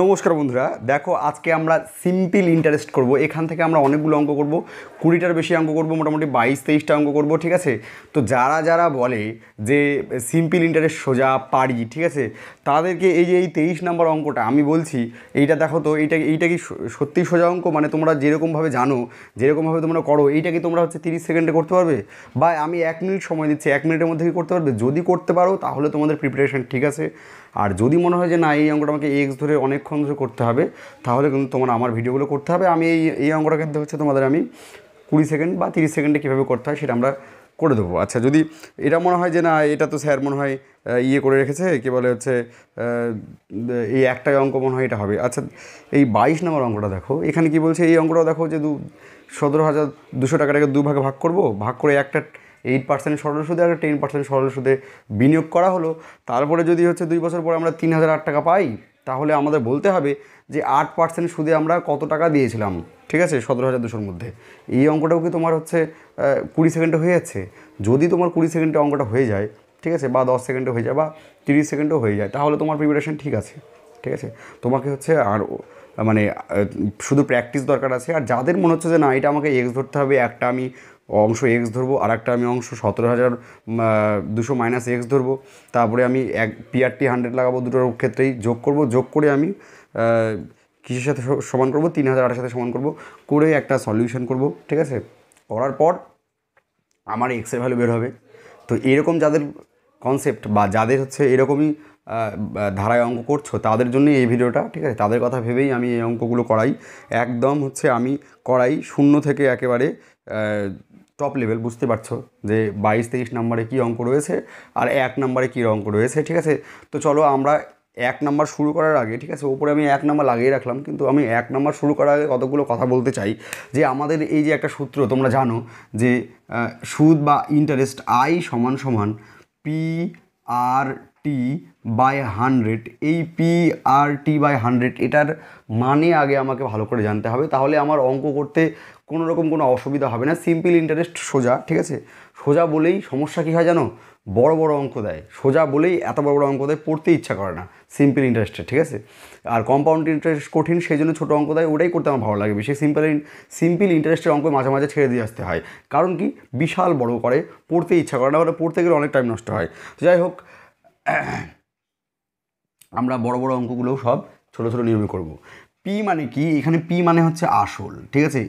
নমস্কার বন্ধুরা দেখো আজকে আমরা সিম্পল ইন্টারেস্ট করব এখান থেকে আমরা অনেকগুলো অঙ্ক করব কুড়িটার বেশি অঙ্ক করব মোটামুটি বাইশ তেইশটা অঙ্ক করব ঠিক আছে তো যারা যারা বলে যে সিম্পল ইন্টারেস্ট সোজা পারি ঠিক আছে তাদেরকে এই যে এই তেইশ নম্বর অঙ্কটা আমি বলছি এইটা দেখো তো এইটা এইটা কি সত্যি সোজা অঙ্ক মানে তোমরা যেরকমভাবে জানো যেরকমভাবে তোমরা করো এইটা কি তোমরা হচ্ছে তিরিশ সেকেন্ডে করতে পারবে বা আমি এক মিনিট সময় দিচ্ছি এক মিনিটের মধ্যে কি করতে পারবে যদি করতে পারো তাহলে তোমাদের প্রিপারেশান ঠিক আছে আর যদি মনে হয় যে না এই অঙ্কটা আমাকে এক্স ধরে অনেকক্ষণ ধরে করতে হবে তাহলে কিন্তু তোমার আমার ভিডিওগুলো করতে হবে আমি এই এই অঙ্কটা কিন্তু হচ্ছে তোমাদের আমি কুড়ি সেকেন্ড বা তিরিশ সেকেন্ডে কীভাবে করতে হয় সেটা আমরা করে দেবো আচ্ছা যদি এটা মনে হয় যে না এটা তো স্যার মনে হয় ইয়ে করে রেখেছে কি বলে হচ্ছে এই একটাই অঙ্ক মনে হয় এটা হবে আচ্ছা এই বাইশ নম্বর অঙ্কটা দেখো এখানে কি বলছে এই অঙ্কটাও দেখো যে দু সতেরো হাজার দুশো টাকাটাকে দুভাগে ভাগ করব ভাগ করে একটা এইট পার্সেন্ট সরল সুদে আর টেন পার্সেন্ট সরল সুদে বিনিয়োগ করা হলো তারপরে যদি হচ্ছে দুই বছর পরে আমরা তিন হাজার আট টাকা পাই তাহলে আমাদের বলতে হবে যে আট পার্সেন্ট সুদে আমরা কত টাকা দিয়েছিলাম ঠিক আছে সতেরো হাজার দুশোর মধ্যে এই অঙ্কটাও কি তোমার হচ্ছে কুড়ি সেকেন্ডে হয়ে যাচ্ছে যদি তোমার কুড়ি সেকেন্ডে অঙ্কটা হয়ে যায় ঠিক আছে বা দশ সেকেন্ডে হয়ে যায় বা তিরিশ সেকেন্ডও হয়ে যায় তাহলে তোমার প্রিপারেশান ঠিক আছে ঠিক আছে তোমাকে হচ্ছে আর মানে শুধু প্র্যাকটিস দরকার আছে আর যাদের মনে হচ্ছে যে না এটা আমাকে এক্স ধরতে হবে একটা আমি অংশ এক্স ধরবো আর একটা আমি অংশ সতেরো হাজার দুশো মাইনাস এক্স ধরবো তারপরে আমি এক পিআরটি হান্ড্রেড লাগাবো দুটোর ক্ষেত্রেই যোগ করব যোগ করে আমি কিসের সাথে সমান করব তিন হাজার আটের সাথে সমান করব করে একটা সলিউশন করব ঠিক আছে করার পর আমার এক্সের ভ্যালু বের হবে তো এরকম যাদের কনসেপ্ট বা যাদের হচ্ছে এরকমই ধারায় অঙ্ক করছো তাদের জন্য এই ভিডিওটা ঠিক আছে তাদের কথা ভেবেই আমি এই অঙ্কগুলো করাই একদম হচ্ছে আমি করাই শূন্য থেকে একেবারে টপ লেভেল বুঝতে পারছো যে বাইশ তেইশ নম্বরে কী অঙ্ক রয়েছে আর এক নম্বরে কী অঙ্ক রয়েছে ঠিক আছে তো চলো আমরা এক নাম্বার শুরু করার আগে ঠিক আছে ওপরে আমি এক নাম্বার লাগিয়ে রাখলাম কিন্তু আমি এক নাম্বার শুরু করার আগে কতগুলো কথা বলতে চাই যে আমাদের এই যে একটা সূত্র তোমরা জানো যে সুদ বা ইন্টারেস্ট আই সমান সমান P R T by hundred এই P R T by hundred এটার মানে আগে আমাকে ভালো করে জানতে হবে তাহলে আমার অঙ্ক করতে কোনো রকম কোনো অসুবিধা হবে না সিম্পল ইন্টারেস্ট সোজা ঠিক আছে সোজা বলেই সমস্যা কী হয় জানো বড় বড় অঙ্ক দেয় সোজা বলেই এত বড় বড় অঙ্ক দেয় পড়তে ইচ্ছা করে না সিম্পল ইন্টারেস্টে ঠিক আছে আর কম্পাউন্ড ইন্টারেস্ট কঠিন সেই জন্য ছোটো অঙ্ক দেয় ওটাই করতে আমার ভালো লাগে বেশি সিম্পল সিম্পল ইন্টারেস্টের অঙ্ক মাঝে মাঝে ছেড়ে দিয়ে আসতে হয় কারণ কি বিশাল বড় করে পড়তে ইচ্ছা করে না ওটা পড়তে গেলে অনেক টাইম নষ্ট হয় তো যাই হোক আমরা বড় বড় অঙ্কগুলোও সব ছোটো ছোটো নিয়মে করব পি মানে কি এখানে পি মানে হচ্ছে আসল ঠিক আছে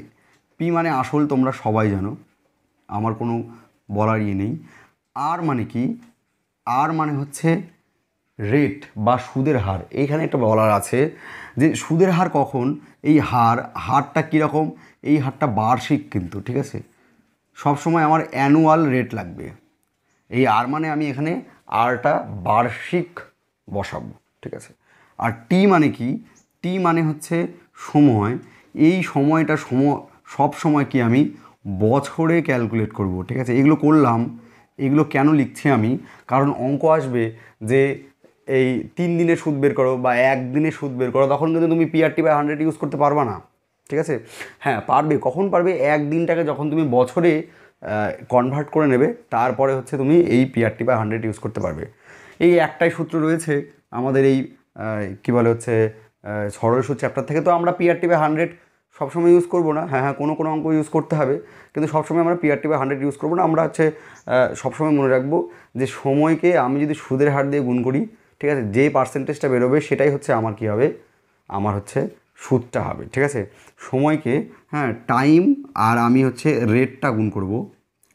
পি মানে আসল তোমরা সবাই জানো আমার কোনো বলার ইয়ে নেই আর মানে কি আর মানে হচ্ছে রেট বা সুদের হার এইখানে একটা বলার আছে যে সুদের হার কখন এই হার হারটা কীরকম এই হারটা বার্ষিক কিন্তু ঠিক আছে সব সময় আমার অ্যানুয়াল রেট লাগবে এই আর মানে আমি এখানে আরটা বার্ষিক বসাব ঠিক আছে আর টি মানে কি টি মানে হচ্ছে সময় এই সময়টা সময় সব সময় কি আমি বছরে ক্যালকুলেট করব ঠিক আছে এগুলো করলাম এগুলো কেন লিখছি আমি কারণ অঙ্ক আসবে যে এই তিন দিনে সুদ বের করো বা একদিনে সুদ বের করো তখন কিন্তু তুমি পিআরটি বাই হান্ড্রেড ইউজ করতে পারবা না ঠিক আছে হ্যাঁ পারবে কখন পারবে এক দিনটাকে যখন তুমি বছরে কনভার্ট করে নেবে তারপরে হচ্ছে তুমি এই পিআরটি বাই হান্ড্রেড ইউজ করতে পারবে এই একটাই সূত্র রয়েছে আমাদের এই কী বলে হচ্ছে সরল চ্যাপ্টার থেকে তো আমরা পিআরটি বাই হান্ড্রেড সবসময় ইউজ করবো না হ্যাঁ হ্যাঁ কোনো কোনো অঙ্ক ইউজ করতে হবে কিন্তু সবসময় আমরা পিআরটি বা হান্ড্রেড ইউজ করবো না আমরা হচ্ছে সবসময় মনে রাখবো যে সময়কে আমি যদি সুদের হার দিয়ে গুণ করি ঠিক আছে যে পার্সেন্টেজটা বেরোবে সেটাই হচ্ছে আমার কী হবে আমার হচ্ছে সুদটা হবে ঠিক আছে সময়কে হ্যাঁ টাইম আর আমি হচ্ছে রেটটা গুণ করব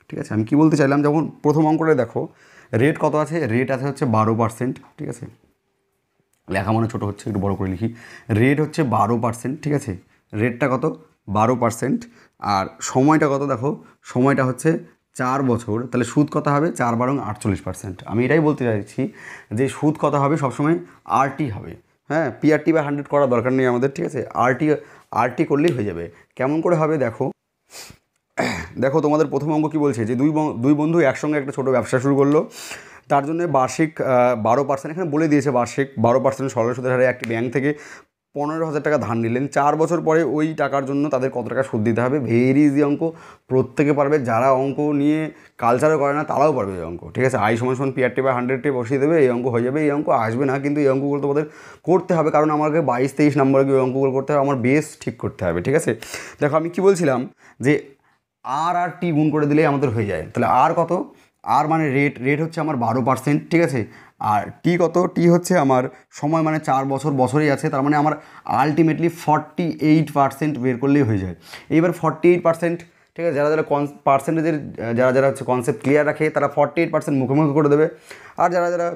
ঠিক আছে আমি কি বলতে চাইলাম যখন প্রথম অঙ্কটা দেখো রেট কত আছে রেট আছে হচ্ছে বারো পার্সেন্ট ঠিক আছে লেখা মনে ছোটো হচ্ছে একটু বড় করে লিখি রেট হচ্ছে বারো পার্সেন্ট ঠিক আছে রেটটা কত বারো পার্সেন্ট আর সময়টা কত দেখো সময়টা হচ্ছে চার বছর তাহলে সুদ কথা হবে চার বারং আটচল্লিশ পার্সেন্ট আমি এটাই বলতে চাইছি যে সুদ কথা হবে সবসময় আরটি হবে হ্যাঁ পিআরটি বা হান্ড্রেড করার দরকার নেই আমাদের ঠিক আছে আরটি আরটি করলেই হয়ে যাবে কেমন করে হবে দেখো দেখো তোমাদের প্রথম অঙ্গ কী বলছে যে দুই দুই বন্ধু একসঙ্গে একটা ছোটো ব্যবসা শুরু করলো তার জন্য বার্ষিক বারো পার্সেন্ট এখানে বলে দিয়েছে বার্ষিক বারো পার্সেন্ট সরল সুদের হারে একটি ব্যাংক থেকে পনেরো হাজার টাকা ধার নিলেন চার বছর পরে ওই টাকার জন্য তাদের কত টাকা সুদ দিতে হবে ভেরি ইজি অঙ্ক প্রত্যেকে পারবে যারা অঙ্ক নিয়ে কালচারও করে না তারাও পারবে এই অঙ্ক ঠিক আছে আই সমান সমান পিআর টি বা হান্ড্রেড টি বসিয়ে দেবে এই অঙ্ক হয়ে যাবে এই অঙ্ক আসবে না কিন্তু এই অঙ্কগুলো তোমাদের করতে হবে কারণ আমাকে বাইশ তেইশ নম্বরে গিয়ে অঙ্কগুলো করতে হবে আমার বেস ঠিক করতে হবে ঠিক আছে দেখো আমি কি বলছিলাম যে আর আর টি গুণ করে দিলেই আমাদের হয়ে যায় তাহলে আর কত আর মানে রেট রেট হচ্ছে আমার বারো পার্সেন্ট ঠিক আছে আর টি কত টি হচ্ছে আমার সময় মানে চার বছর বছরই আছে তার মানে আমার আলটিমেটলি ফর্টি এইট পার্সেন্ট বের করলেই হয়ে যায় এইবার ফর্টি এইট পার্সেন্ট ঠিক আছে যারা যারা কন পার্সেন্টেজের যারা যারা হচ্ছে কনসেপ্ট ক্লিয়ার রাখে তারা ফর্টি এইট পার্সেন্ট মুখোমুখি করে দেবে আর যারা যারা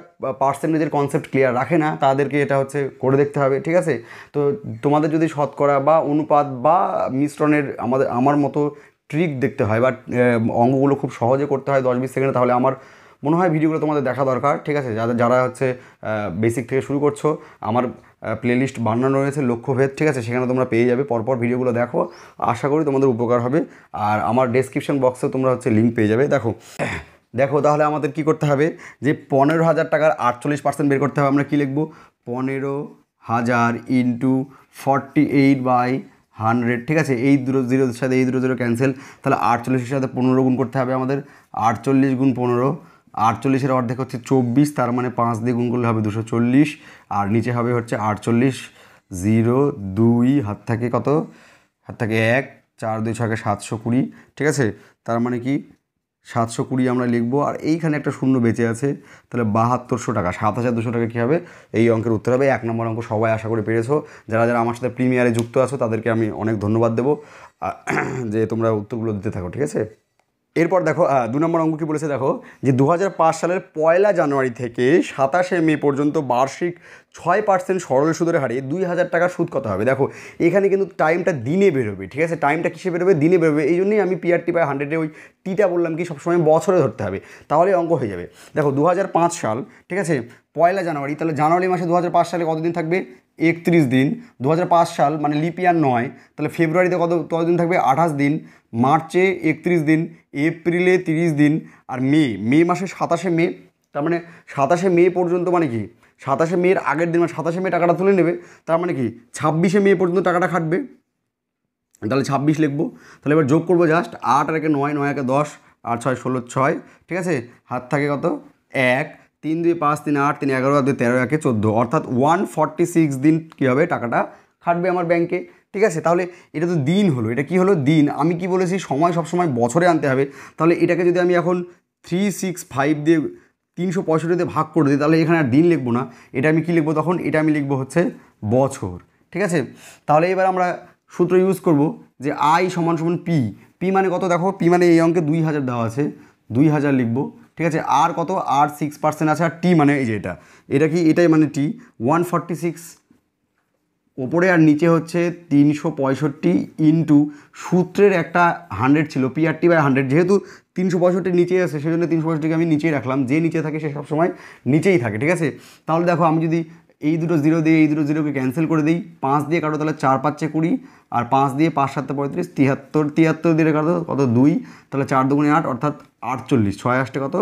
পার্সেন্টেজের কনসেপ্ট ক্লিয়ার রাখে না তাদেরকে এটা হচ্ছে করে দেখতে হবে ঠিক আছে তো তোমাদের যদি শতকরা বা অনুপাত বা মিশ্রণের আমাদের আমার মতো ট্রিক দেখতে হয় বা অঙ্গগুলো খুব সহজে করতে হয় দশ বিশ সেকেন্ডে তাহলে আমার মনে হয় ভিডিওগুলো তোমাদের দেখা দরকার ঠিক আছে যাদের যারা হচ্ছে বেসিক থেকে শুরু করছো আমার প্লেলিস্ট বানানো রয়েছে লক্ষ্যভেদ ঠিক আছে সেখানে তোমরা পেয়ে যাবে পরপর ভিডিওগুলো দেখো আশা করি তোমাদের উপকার হবে আর আমার ডেসক্রিপশন বক্সে তোমরা হচ্ছে লিঙ্ক পেয়ে যাবে দেখো দেখো তাহলে আমাদের কি করতে হবে যে পনেরো হাজার টাকার আটচল্লিশ পার্সেন্ট বের করতে হবে আমরা কী লিখবো পনেরো হাজার into forty eight by hundred ঠিক আছে এই দুটো জিরোর সাথে এই দুটো জিরো ক্যান্সেল তাহলে আটচল্লিশের সাথে পনেরো গুণ করতে হবে আমাদের আটচল্লিশ গুণ পনেরো আটচল্লিশের অর্ধেক হচ্ছে চব্বিশ তার মানে পাঁচ দিয়ে গুণ করলে হবে দুশো চল্লিশ আর নিচে হবে হচ্ছে আটচল্লিশ জিরো দুই হাত থাকে কত হাত থাকে এক চার দুই ছকে সাতশো কুড়ি ঠিক আছে তার মানে কি সাতশো কুড়ি আমরা লিখবো আর এইখানে একটা শূন্য বেঁচে আছে তাহলে বাহাত্তরশো টাকা সাত হাজার দুশো টাকা কী হবে এই অঙ্কের উত্তর হবে এক নম্বর অঙ্ক সবাই আশা করে পেরেছো যারা যারা আমার সাথে প্রিমিয়ারে যুক্ত আছো তাদেরকে আমি অনেক ধন্যবাদ দেবো যে তোমরা উত্তরগুলো দিতে থাকো ঠিক আছে এরপর দেখো দু নম্বর অঙ্ক কী বলেছে দেখো যে দু সালের পয়লা জানুয়ারি থেকে সাতাশে মে পর্যন্ত বার্ষিক ছয় পার্সেন্ট সরল সুদের হারে দুই হাজার টাকা সুদ কত হবে দেখো এখানে কিন্তু টাইমটা দিনে বেরোবে ঠিক আছে টাইমটা কিসে বেরোবে দিনে বেরোবে এই জন্যই আমি পিআরটি বাই হান্ড্রেডে ওই টিটা বললাম কি সবসময় বছরে ধরতে হবে তাহলে অঙ্ক হয়ে যাবে দেখো দু সাল ঠিক আছে পয়লা জানুয়ারি তাহলে জানুয়ারি মাসে দু সালে কতদিন থাকবে একত্রিশ দিন দু সাল মানে লিপিয়ার নয় তাহলে ফেব্রুয়ারিতে কত কতদিন থাকবে আঠাশ দিন মার্চে একত্রিশ দিন এপ্রিলে তিরিশ দিন আর মে মে মাসে সাতাশে মে তার মানে সাতাশে মে পর্যন্ত মানে কি সাতাশে মেয়ের আগের দিন মানে সাতাশে মে টাকাটা তুলে নেবে তার মানে কি ছাব্বিশে মে পর্যন্ত টাকাটা খাটবে তাহলে ছাব্বিশ লিখবো তাহলে এবার যোগ করবো জাস্ট আট আর একে নয় নয় একে দশ আর ছয় ষোলো ছয় ঠিক আছে হাত থাকে কত এক তিন দুই পাঁচ তিন আট তিন এগারো দুই তেরো একে চোদ্দো অর্থাৎ ওয়ান ফর্টি সিক্স দিন কী হবে টাকাটা খাটবে আমার ব্যাংকে ঠিক আছে তাহলে এটা তো দিন হলো এটা কি হলো দিন আমি কি বলেছি সময় সব সময় বছরে আনতে হবে তাহলে এটাকে যদি আমি এখন থ্রি সিক্স ফাইভ দিয়ে তিনশো পঁয়ষট্টিতে ভাগ করে দিই তাহলে এখানে আর দিন লিখবো না এটা আমি কি লিখবো তখন এটা আমি লিখবো হচ্ছে বছর ঠিক আছে তাহলে এবার আমরা সূত্র ইউজ করব যে আই সমান সমান পি পি মানে কত দেখো পি মানে এই অঙ্কে দুই হাজার দেওয়া আছে দুই হাজার লিখবো ঠিক আছে আর কত আর সিক্স পার্সেন্ট আছে আর টি মানে এই যে এটা এটা কি এটাই মানে টি ওয়ান ফর্টি সিক্স ওপরে আর নিচে হচ্ছে তিনশো পঁয়ষট্টি ইন্টু সূত্রের একটা হান্ড্রেড ছিল পিআরটি বাই হান্ড্রেড যেহেতু তিনশো পঁয়ষট্টি নিচে আছে সেই জন্য তিনশো পঁয়ষট্টিকে আমি নিচেই রাখলাম যে নিচে থাকে সে সবসময় নিচেই থাকে ঠিক আছে তাহলে দেখো আমি যদি এই দুটো জিরো দিয়ে এই দুটো জিরোকে ক্যান্সেল করে দিই পাঁচ দিয়ে কাটো তাহলে চার পাঁচে কুড়ি আর পাঁচ দিয়ে পাঁচ সাতটা পঁয়ত্রিশ তিয়াত্তর তিয়াত্তর দিয়ে কাটো কত দুই তাহলে চার দুগুণে আট অর্থাৎ আটচল্লিশ ছয় আসতে কত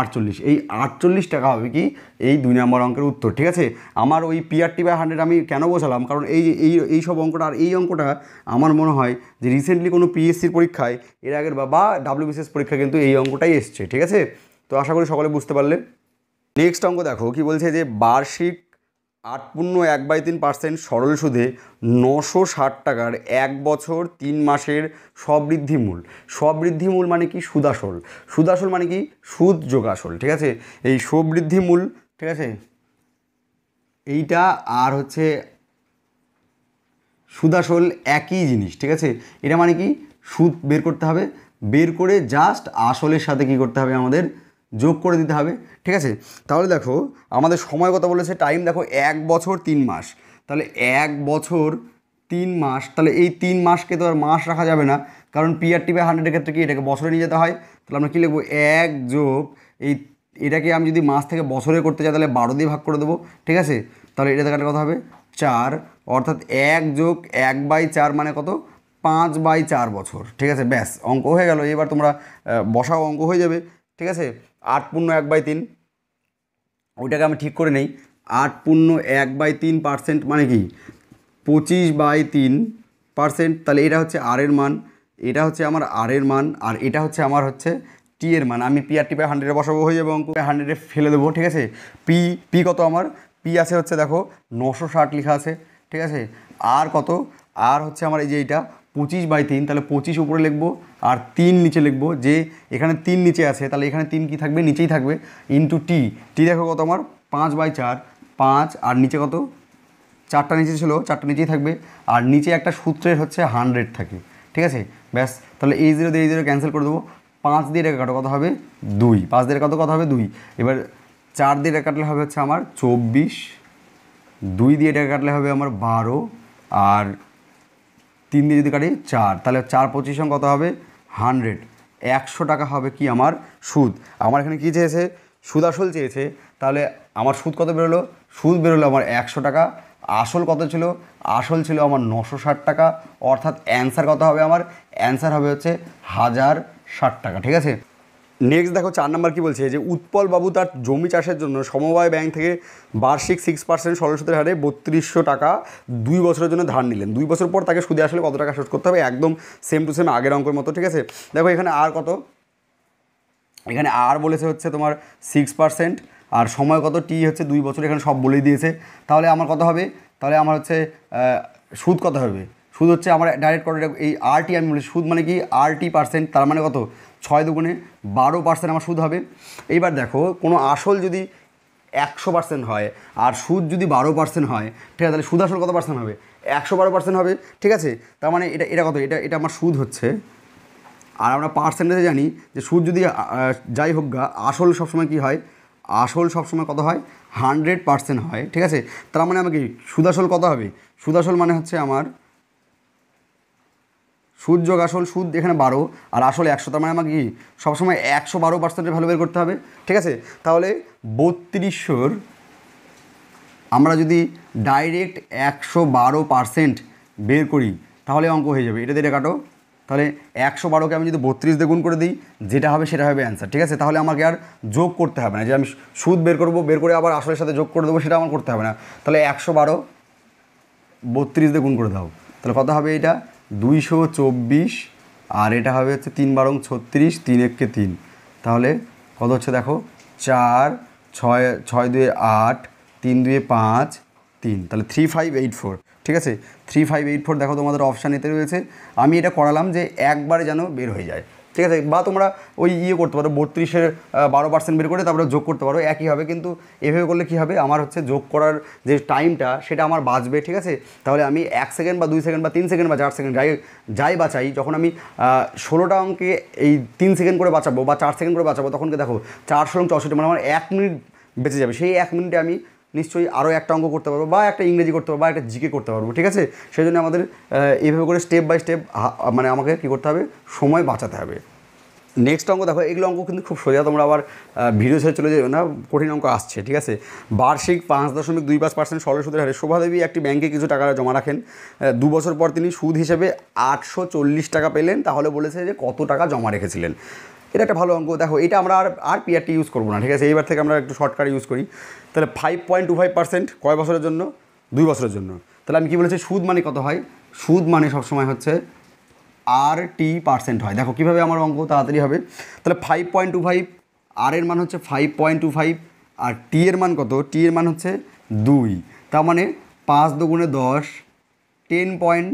আটচল্লিশ এই আটচল্লিশ টাকা হবে কি এই দুই নম্বর অঙ্কের উত্তর ঠিক আছে আমার ওই পিআরটি বাই হান্ড্রেড আমি কেন বসালাম কারণ এই এই এই সব অঙ্কটা আর এই অঙ্কটা আমার মনে হয় যে রিসেন্টলি কোনো পিএসসির পরীক্ষায় এর আগের বা বা ডাব্লিউবিসিএস পরীক্ষা কিন্তু এই অঙ্কটাই এসছে ঠিক আছে তো আশা করি সকলে বুঝতে পারলে নেক্সট অঙ্ক দেখো কি বলছে যে বার্ষিক আট পূর্ণ এক বাই তিন পার্সেন্ট সরল সুদে নশো ষাট টাকার এক বছর তিন মাসের সবৃদ্ধিমূল সবৃদ্ধিমূল মানে কি সুদাসল সুদাসল মানে কি সুদ যোগাসল ঠিক আছে এই সবৃদ্ধিমূল ঠিক আছে এইটা আর হচ্ছে সুদাসল একই জিনিস ঠিক আছে এটা মানে কি সুদ বের করতে হবে বের করে জাস্ট আসলের সাথে কি করতে হবে আমাদের যোগ করে দিতে হবে ঠিক আছে তাহলে দেখো আমাদের সময় কথা বলেছে টাইম দেখো এক বছর তিন মাস তাহলে এক বছর তিন মাস তাহলে এই তিন মাসকে তো আর মাস রাখা যাবে না কারণ পিআরটি বাই হান্ড্রেডের ক্ষেত্রে কি এটাকে বছরে নিয়ে যেতে হয় তাহলে আমরা কী লিখবো এক যোগ এই এটাকে আমি যদি মাস থেকে বছরে করতে চাই তাহলে বারো দিয়ে ভাগ করে দেবো ঠিক আছে তাহলে এটা দেখার কথা হবে চার অর্থাৎ এক যোগ এক বাই চার মানে কত পাঁচ বাই চার বছর ঠিক আছে ব্যাস অঙ্ক হয়ে গেল এবার তোমরা বসাও অঙ্ক হয়ে যাবে ঠিক আছে আট পূর্ণ এক বাই তিন ওইটাকে আমি ঠিক করে নেই আট পূর্ণ এক বাই তিন পার্সেন্ট মানে কি পঁচিশ বাই তিন পার্সেন্ট তাহলে এটা হচ্ছে আরের মান এটা হচ্ছে আমার আরের মান আর এটা হচ্ছে আমার হচ্ছে টি এর মান আমি পি আর টি পাই হান্ড্রেডে বসাবো হয়ে যাবে অঙ্ক হান্ড্রেডে ফেলে দেবো ঠিক আছে পি পি কত আমার পি আছে হচ্ছে দেখো নশো ষাট লেখা আছে ঠিক আছে আর কত আর হচ্ছে আমার এই যে এইটা পঁচিশ বাই তিন তাহলে পঁচিশ উপরে লিখবো আর তিন নিচে লিখবো যে এখানে তিন নিচে আছে তাহলে এখানে তিন কি থাকবে নিচেই থাকবে ইন্টু টি টি দেখো কত আমার পাঁচ বাই চার পাঁচ আর নিচে কত চারটা নিচে ছিল চারটা নিচেই থাকবে আর নিচে একটা সূত্রের হচ্ছে হান্ড্রেড থাকে ঠিক আছে ব্যাস তাহলে এই জিরো দিয়ে এই জিরো ক্যান্সেল করে দেবো পাঁচ দিয়ে রেখা কাটো কত হবে দুই পাঁচ দিয়ে কত কত হবে দুই এবার চার দিয়ে রেখা কাটলে হবে হচ্ছে আমার চব্বিশ দুই দিয়ে রেখা কাটলে হবে আমার বারো আর তিন দিয়ে যদি কাটি চার তাহলে চার পঁচিশ কত হবে হানড্রেড একশো টাকা হবে কি আমার সুদ আমার এখানে কী চেয়েছে সুদ আসল চেয়েছে তাহলে আমার সুদ কত বেরোলো সুদ বেরোলো আমার একশো টাকা আসল কত ছিল আসল ছিল আমার নশো ষাট টাকা অর্থাৎ অ্যান্সার কত হবে আমার অ্যান্সার হবে হচ্ছে হাজার ষাট টাকা ঠিক আছে নেক্সট দেখো চার নাম্বার কী বলছে যে উৎপল বাবু তার জমি চাষের জন্য সমবায় ব্যাংক থেকে বার্ষিক সিক্স পার্সেন্ট সরল সুদের হারে বত্রিশশো টাকা দুই বছরের জন্য ধার নিলেন দুই বছর পর তাকে সুদে আসলে কত টাকা শোধ করতে হবে একদম সেম টু সেম আগের অঙ্কের মতো ঠিক আছে দেখো এখানে আর কত এখানে আর বলেছে হচ্ছে তোমার সিক্স পার্সেন্ট আর সময় কত টি হচ্ছে দুই বছর এখানে সব বলেই দিয়েছে তাহলে আমার কত হবে তাহলে আমার হচ্ছে সুদ কত হবে সুদ হচ্ছে আমার ডাইরেক্ট কত এই আর টি আমি বলি সুদ মানে কি আর টি পার্সেন্ট তার মানে কত ছয় দুগুণে বারো পার্সেন্ট আমার সুদ হবে এইবার দেখো কোনো আসল যদি একশো পার্সেন্ট হয় আর সুদ যদি বারো পার্সেন্ট হয় ঠিক আছে তাহলে সুদ আসল কত পার্সেন্ট হবে একশো বারো পার্সেন্ট হবে ঠিক আছে তার মানে এটা এটা কত এটা এটা আমার সুদ হচ্ছে আর আমরা পার্সেন্টেজে জানি যে সুদ যদি যাই হোক গা আসল সবসময় কী হয় আসল সবসময় কত হয় হান্ড্রেড পার্সেন্ট হয় ঠিক আছে তার মানে আমাকে সুদ আসল কত হবে সুদাসল আসল মানে হচ্ছে আমার সুদ যোগ আসল সুদ এখানে বারো আর আসলে একশো তার মানে আমাকে কি সবসময় একশো বারো পার্সেন্টের ভ্যালু বের করতে হবে ঠিক আছে তাহলে বত্রিশশোর আমরা যদি ডাইরেক্ট একশো বারো পার্সেন্ট বের করি তাহলে অঙ্ক হয়ে যাবে এটা দিয়ে কাটো তাহলে একশো বারোকে আমি যদি বত্রিশ দিয়ে গুণ করে দিই যেটা হবে সেটা হবে অ্যান্সার ঠিক আছে তাহলে আমাকে আর যোগ করতে হবে না যে আমি সুদ বের করব বের করে আবার আসলের সাথে যোগ করে দেবো সেটা আমার করতে হবে না তাহলে একশো বারো বত্রিশ দিয়ে গুণ করে দাও তাহলে কত হবে এটা দুইশো চব্বিশ আর এটা হবে হচ্ছে তিন বারং ছত্রিশ তিন এককে তিন তাহলে কত হচ্ছে দেখো চার ছয় ছয় দুয়ে আট তিন দুয়ে পাঁচ তিন তাহলে থ্রি ফাইভ এইট ফোর ঠিক আছে থ্রি ফাইভ এইট ফোর দেখো তোমাদের অপশান এতে রয়েছে আমি এটা করালাম যে একবারে যেন বের হয়ে যায় ঠিক আছে বা তোমরা ওই ইয়ে করতে পারো বত্রিশের বারো পার্সেন্ট বের করে তারপরে যোগ করতে পারো একই হবে কিন্তু এভাবে করলে কি হবে আমার হচ্ছে যোগ করার যে টাইমটা সেটা আমার বাঁচবে ঠিক আছে তাহলে আমি এক সেকেন্ড বা দুই সেকেন্ড বা তিন সেকেন্ড বা চার সেকেন্ড যাই যাই বাঁচাই যখন আমি ষোলোটা অঙ্কে এই তিন সেকেন্ড করে বাঁচাবো বা চার সেকেন্ড করে বাঁচাবো তখনকে দেখো চারশো অঙ্ক চৌষট্টি মানে আমার এক মিনিট বেঁচে যাবে সেই এক মিনিটে আমি নিশ্চয়ই আরও একটা অঙ্ক করতে পারবো বা একটা ইংরেজি করতে পারবো বা একটা জিকে করতে পারবো ঠিক আছে সেই জন্য আমাদের এইভাবে করে স্টেপ বাই স্টেপ মানে আমাকে কী করতে হবে সময় বাঁচাতে হবে নেক্সট অঙ্ক দেখো এগুলো অঙ্ক কিন্তু খুব সোজা তোমরা আবার ভিডিও ছেড়ে চলে যাবে না কঠিন অঙ্ক আসছে ঠিক আছে বার্ষিক পাঁচ দশমিক দুই পাঁচ পার্সেন্ট সরল সুদের হারে শোভাদেবী একটি ব্যাংকে কিছু টাকা জমা রাখেন দু বছর পর তিনি সুদ হিসেবে আটশো টাকা পেলেন তাহলে বলেছে যে কত টাকা জমা রেখেছিলেন এটা একটা ভালো অঙ্ক দেখো এটা আমরা আর আর পিআরটি ইউজ করবো না ঠিক আছে এইবার থেকে আমরা একটু শর্টকাট ইউজ করি তাহলে five point two five percent কয় বছরের জন্য দুই বছরের জন্য তাহলে আমি কী বলেছি সুদ মানে কত হয় সুদ মানে সবসময় হচ্ছে আর টি পার্সেন্ট হয় দেখো কীভাবে আমার অঙ্ক তাড়াতাড়ি হবে তাহলে five point two five R এর মান হচ্ছে ফাইভ পয়েন্ট টু ফাইভ আর টি এর মান কত টি এর মান হচ্ছে দুই তার মানে পাঁচ দুগুণে দশ ten point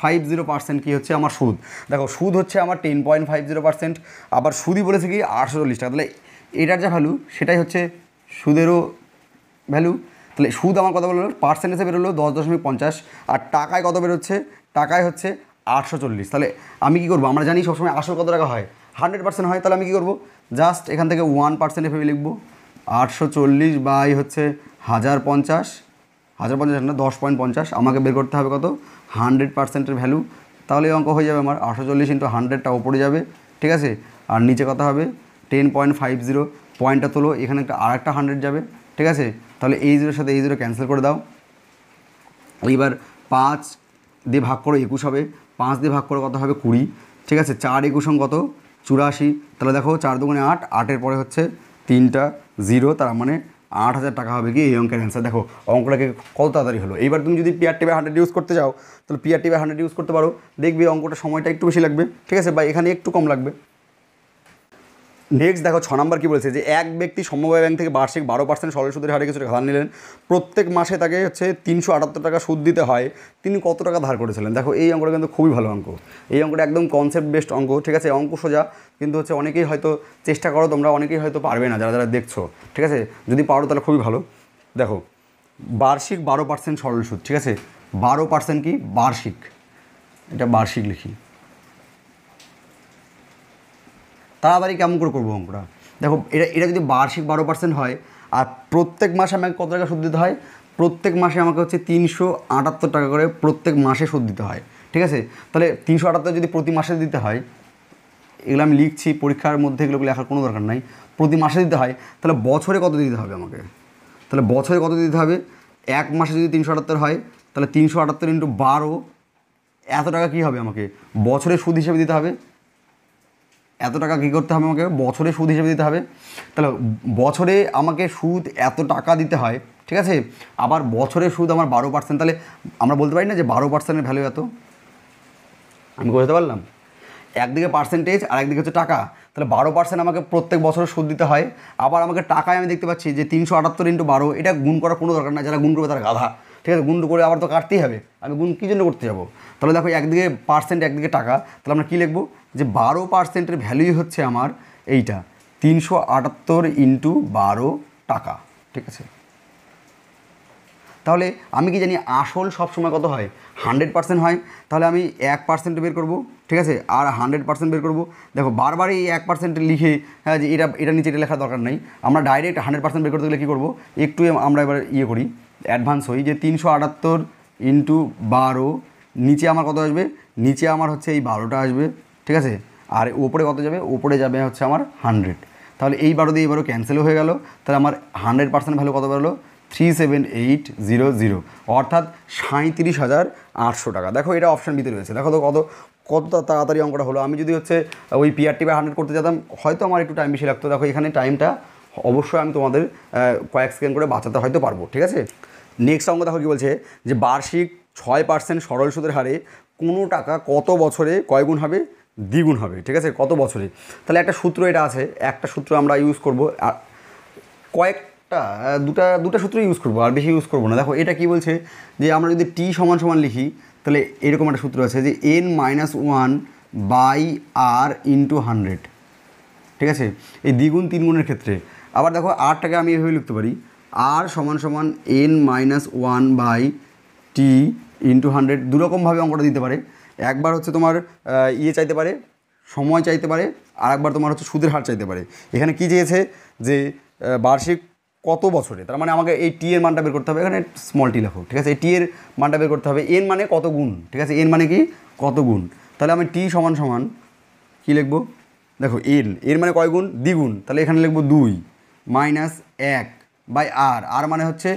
five zero percent কী হচ্ছে আমার সুদ দেখো সুদ হচ্ছে আমার ten point five zero percent আবার সুদই বলেছে কি আটশো চল্লিশ টাকা তাহলে এটার যা ভ্যালু সেটাই হচ্ছে সুদেরও ভ্যালু তাহলে সুদ আমার কথা পার্সেন্ট পার্সেন্টেজে বেরোলো দশ দশমিক পঞ্চাশ আর টাকায় কত বেরোচ্ছে টাকায় হচ্ছে আটশো চল্লিশ তাহলে আমি কী করবো আমরা জানি সবসময় আসল কত টাকা হয় হান্ড্রেড পার্সেন্ট হয় তাহলে আমি কী করবো জাস্ট এখান থেকে ওয়ান পার্সেন্ট হিসেবে লিখবো আটশো চল্লিশ বাই হচ্ছে হাজার পঞ্চাশ হাজার পঞ্চাশ না দশ পয়েন্ট পঞ্চাশ আমাকে বের করতে হবে কত হান্ড্রেড পার্সেন্টের ভ্যালু তাহলে এই অঙ্ক হয়ে যাবে আমার আটশো চল্লিশ ইন্টু হান্ড্রেডটা ওপরে যাবে ঠিক আছে আর নিচে কথা হবে টেন পয়েন্ট ফাইভ জিরো পয়েন্টটা তোলো এখানে একটা আর একটা হান্ড্রেড যাবে ঠিক আছে তাহলে এই জিরোর সাথে এই জিরো ক্যান্সেল করে দাও এইবার পাঁচ দিয়ে ভাগ করো একুশ হবে পাঁচ দিয়ে ভাগ করো কত হবে কুড়ি ঠিক আছে চার একুশ কত চুরাশি তাহলে দেখো চার দুগুণে আট আটের পরে হচ্ছে তিনটা জিরো তার মানে আট হাজার টাকা হবে কি এই অঙ্কের অ্যান্সার দেখো অঙ্কটাকে কত তাড়াতাড়ি হলো এইবার তুমি যদি পিআর টিভি হান্ড্রেড ইউজ করতে চাও তাহলে পিআর টিভি হান্ড্রেড ইউজ করতে পারো দেখবে অঙ্কটা সময়টা একটু বেশি লাগবে ঠিক আছে বা এখানে একটু কম লাগবে নেক্সট দেখো ছ নম্বর কী বলেছে যে এক ব্যক্তি সমবায় ব্যাংক থেকে বার্ষিক বারো পার্সেন্ট সরল সুদের হারে কিছু ধার নিলেন প্রত্যেক মাসে তাকে হচ্ছে তিনশো আটাত্তর টাকা সুদ দিতে হয় তিনি কত টাকা ধার করেছিলেন দেখো এই অঙ্কটা কিন্তু খুবই ভালো অঙ্ক এই অঙ্কটা একদম কনসেপ্ট বেস্ট অঙ্ক ঠিক আছে অঙ্ক সোজা কিন্তু হচ্ছে অনেকেই হয়তো চেষ্টা করো তোমরা অনেকেই হয়তো পারবে না যারা যারা দেখছো ঠিক আছে যদি পারো তাহলে খুবই ভালো দেখো বার্ষিক বারো পার্সেন্ট সরল সুদ ঠিক আছে বারো পার্সেন্ট কি বার্ষিক এটা বার্ষিক লিখি তাড়াতাড়ি কেমন করে করবো অঙ্কটা দেখো এটা এটা যদি বার্ষিক বারো পার্সেন্ট হয় আর প্রত্যেক মাসে আমাকে কত টাকা সুদ দিতে হয় প্রত্যেক মাসে আমাকে হচ্ছে তিনশো আটাত্তর টাকা করে প্রত্যেক মাসে সুদ দিতে হয় ঠিক আছে তাহলে তিনশো আটাত্তর যদি প্রতি মাসে দিতে হয় এগুলো আমি লিখছি পরীক্ষার মধ্যে এগুলো লেখার কোনো দরকার নাই প্রতি মাসে দিতে হয় তাহলে বছরে কত দিতে হবে আমাকে তাহলে বছরে কত দিতে হবে এক মাসে যদি তিনশো আটাত্তর হয় তাহলে তিনশো আটাত্তর ইন্টু বারো এত টাকা কী হবে আমাকে বছরে সুদ হিসেবে দিতে হবে এত টাকা কী করতে হবে আমাকে বছরে সুদ হিসেবে দিতে হবে তাহলে বছরে আমাকে সুদ এত টাকা দিতে হয় ঠিক আছে আবার বছরে সুদ আমার বারো পার্সেন্ট তাহলে আমরা বলতে পারি না যে বারো পার্সেন্টের ভ্যালু এত আমি বুঝতে পারলাম একদিকে পার্সেন্টেজ আর একদিকে হচ্ছে টাকা তাহলে বারো পার্সেন্ট আমাকে প্রত্যেক বছরে সুদ দিতে হয় আবার আমাকে টাকায় আমি দেখতে পাচ্ছি যে তিনশো আটাত্তর ইন্টু বারো এটা গুণ করার কোনো দরকার না যারা গুণ করবে তারা গাধা ঠিক আছে গুণ করে আবার তো কাটতেই হবে আমি গুণ কী জন্য করতে যাবো তাহলে দেখো একদিকে পার্সেন্ট একদিকে টাকা তাহলে আমরা কী লিখবো যে বারো পার্সেন্টের ভ্যালুই হচ্ছে আমার এইটা তিনশো আটাত্তর ইন্টু বারো টাকা ঠিক আছে তাহলে আমি কি জানি আসল সব সময় কত হয় হান্ড্রেড পার্সেন্ট হয় তাহলে আমি এক পার্সেন্ট বের করব ঠিক আছে আর হান্ড্রেড পার্সেন্ট বের করব দেখো বারবার এই এক পার্সেন্ট লিখে হ্যাঁ যে এটা এটা নিচে এটা লেখার দরকার নেই আমরা ডাইরেক্ট হান্ড্রেড পার্সেন্ট বের করতে গেলে কী করবো একটু আমরা এবার ইয়ে করি অ্যাডভান্স হই যে তিনশো আটাত্তর ইন্টু বারো নিচে আমার কত আসবে নিচে আমার হচ্ছে এই বারোটা আসবে ঠিক আছে আর ওপরে কত যাবে ওপরে যাবে হচ্ছে আমার হান্ড্রেড তাহলে এই বারো দিয়ে এবারও ক্যান্সেল হয়ে গেল তাহলে আমার হান্ড্রেড পার্সেন্ট ভ্যালু কত বেরোলো three seven eight zero zero অর্থাৎ সাঁত্রিশ হাজার আটশো টাকা দেখো এটা অপশান ভিতরে রয়েছে দেখো তো কত কত তাড়াতাড়ি অঙ্কটা হলো আমি যদি হচ্ছে ওই পিআরটি বা হান্ড্রেড করতে যেতাম হয়তো আমার একটু টাইম বেশি লাগতো দেখো এখানে টাইমটা অবশ্যই আমি তোমাদের কয়েক সেকেন্ড করে বাঁচাতে হয়তো পারবো ঠিক আছে নেক্সট অঙ্গ দেখো কী বলছে যে বার্ষিক ছয় পার্সেন্ট সরল সুদের হারে কোনো টাকা কত বছরে কয় গুণ হবে দ্বিগুণ হবে ঠিক আছে কত বছরে তাহলে একটা সূত্র এটা আছে একটা সূত্র আমরা ইউজ করব আর কয়েকটা দুটা দুটা সূত্র ইউজ করব আর বেশি ইউজ করব না দেখো এটা কি বলছে যে আমরা যদি টি সমান সমান লিখি তাহলে এরকম একটা সূত্র আছে যে N minus one by R into hundred ঠিক আছে এই দ্বিগুণ তিনগুণের ক্ষেত্রে আবার দেখো আরটাকে আমি এভাবে লিখতে পারি আর সমান সমান N minus one by T into hundred দুরকমভাবে অঙ্কটা দিতে পারে একবার হচ্ছে তোমার ইয়ে চাইতে পারে সময় চাইতে পারে আর একবার তোমার হচ্ছে সুদের হার চাইতে পারে এখানে কি চেয়েছে যে বার্ষিক কত বছরে তার মানে আমাকে এই টি এর মানটা বের করতে হবে এখানে স্মল টি লেখো ঠিক আছে এই টি এর মানটা বের করতে হবে এন মানে কত গুণ ঠিক আছে এন মানে কি কত গুণ তাহলে আমি টি সমান সমান কী লিখবো দেখো এন এর মানে কয় গুণ দ্বিগুণ তাহলে এখানে লিখবো দুই মাইনাস এক বাই আর আর মানে হচ্ছে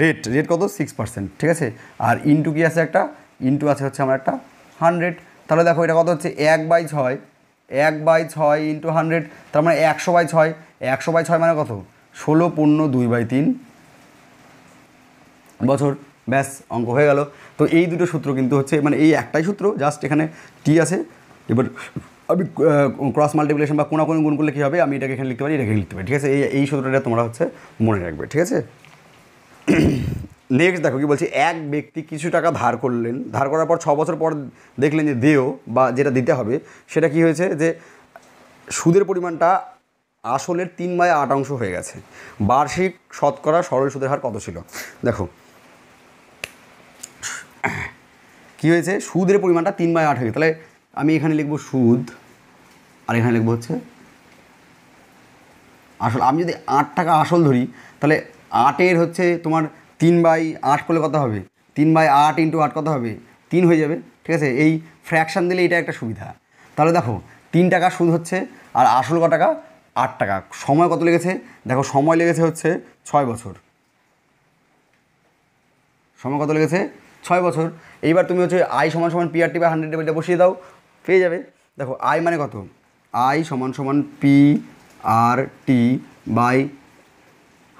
রেট রেট কত সিক্স পার্সেন্ট ঠিক আছে আর ইনটু কি আছে একটা ইনটু আছে হচ্ছে আমার একটা হানড্রেড তাহলে দেখো এটা কত হচ্ছে এক বাই ছয় এক বাই ছয় ইন্টু হান্ড্রেড তার মানে একশো বাই ছয় একশো বাই ছয় মানে কত ষোলো পূর্ণ দুই বাই তিন বছর ব্যাস অঙ্ক হয়ে গেল তো এই দুটো সূত্র কিন্তু হচ্ছে মানে এই একটাই সূত্র জাস্ট এখানে টি আছে এবার আমি ক্রস মাল্টিপ্লিকেশন বা কোনো কোনো গুণ করলে কী হবে আমি এটাকে এখানে লিখতে পারি এটাকে লিখতে পারি ঠিক আছে এই এই সূত্রটা তোমরা হচ্ছে মনে রাখবে ঠিক আছে নেক্সট দেখো কি বলছি এক ব্যক্তি কিছু টাকা ধার করলেন ধার করার পর ছ বছর পর দেখলেন যে দেও বা যেটা দিতে হবে সেটা কি হয়েছে যে সুদের পরিমাণটা আসলের তিন বাই আট অংশ হয়ে গেছে বার্ষিক শতকরা সরল সুদের হার কত ছিল দেখো কী হয়েছে সুদের পরিমাণটা তিন বাই আট হয়ে গেছে তাহলে আমি এখানে লিখব সুদ আর এখানে লিখব হচ্ছে আসল আমি যদি আট টাকা আসল ধরি তাহলে আটের হচ্ছে তোমার তিন বাই আট করলে কত হবে তিন বাই আট ইন্টু আট কত হবে তিন হয়ে যাবে ঠিক আছে এই ফ্র্যাকশান দিলে এটা একটা সুবিধা তাহলে দেখো তিন টাকা সুদ হচ্ছে আর আসল ক টাকা আট টাকা সময় কত লেগেছে দেখো সময় লেগেছে হচ্ছে ছয় বছর সময় কত লেগেছে ছয় বছর এইবার তুমি হচ্ছে আই সমান সমান পিআরটি বা হান্ড্রেড বসিয়ে দাও পেয়ে যাবে দেখো আই মানে কত আই সমান সমান P R T by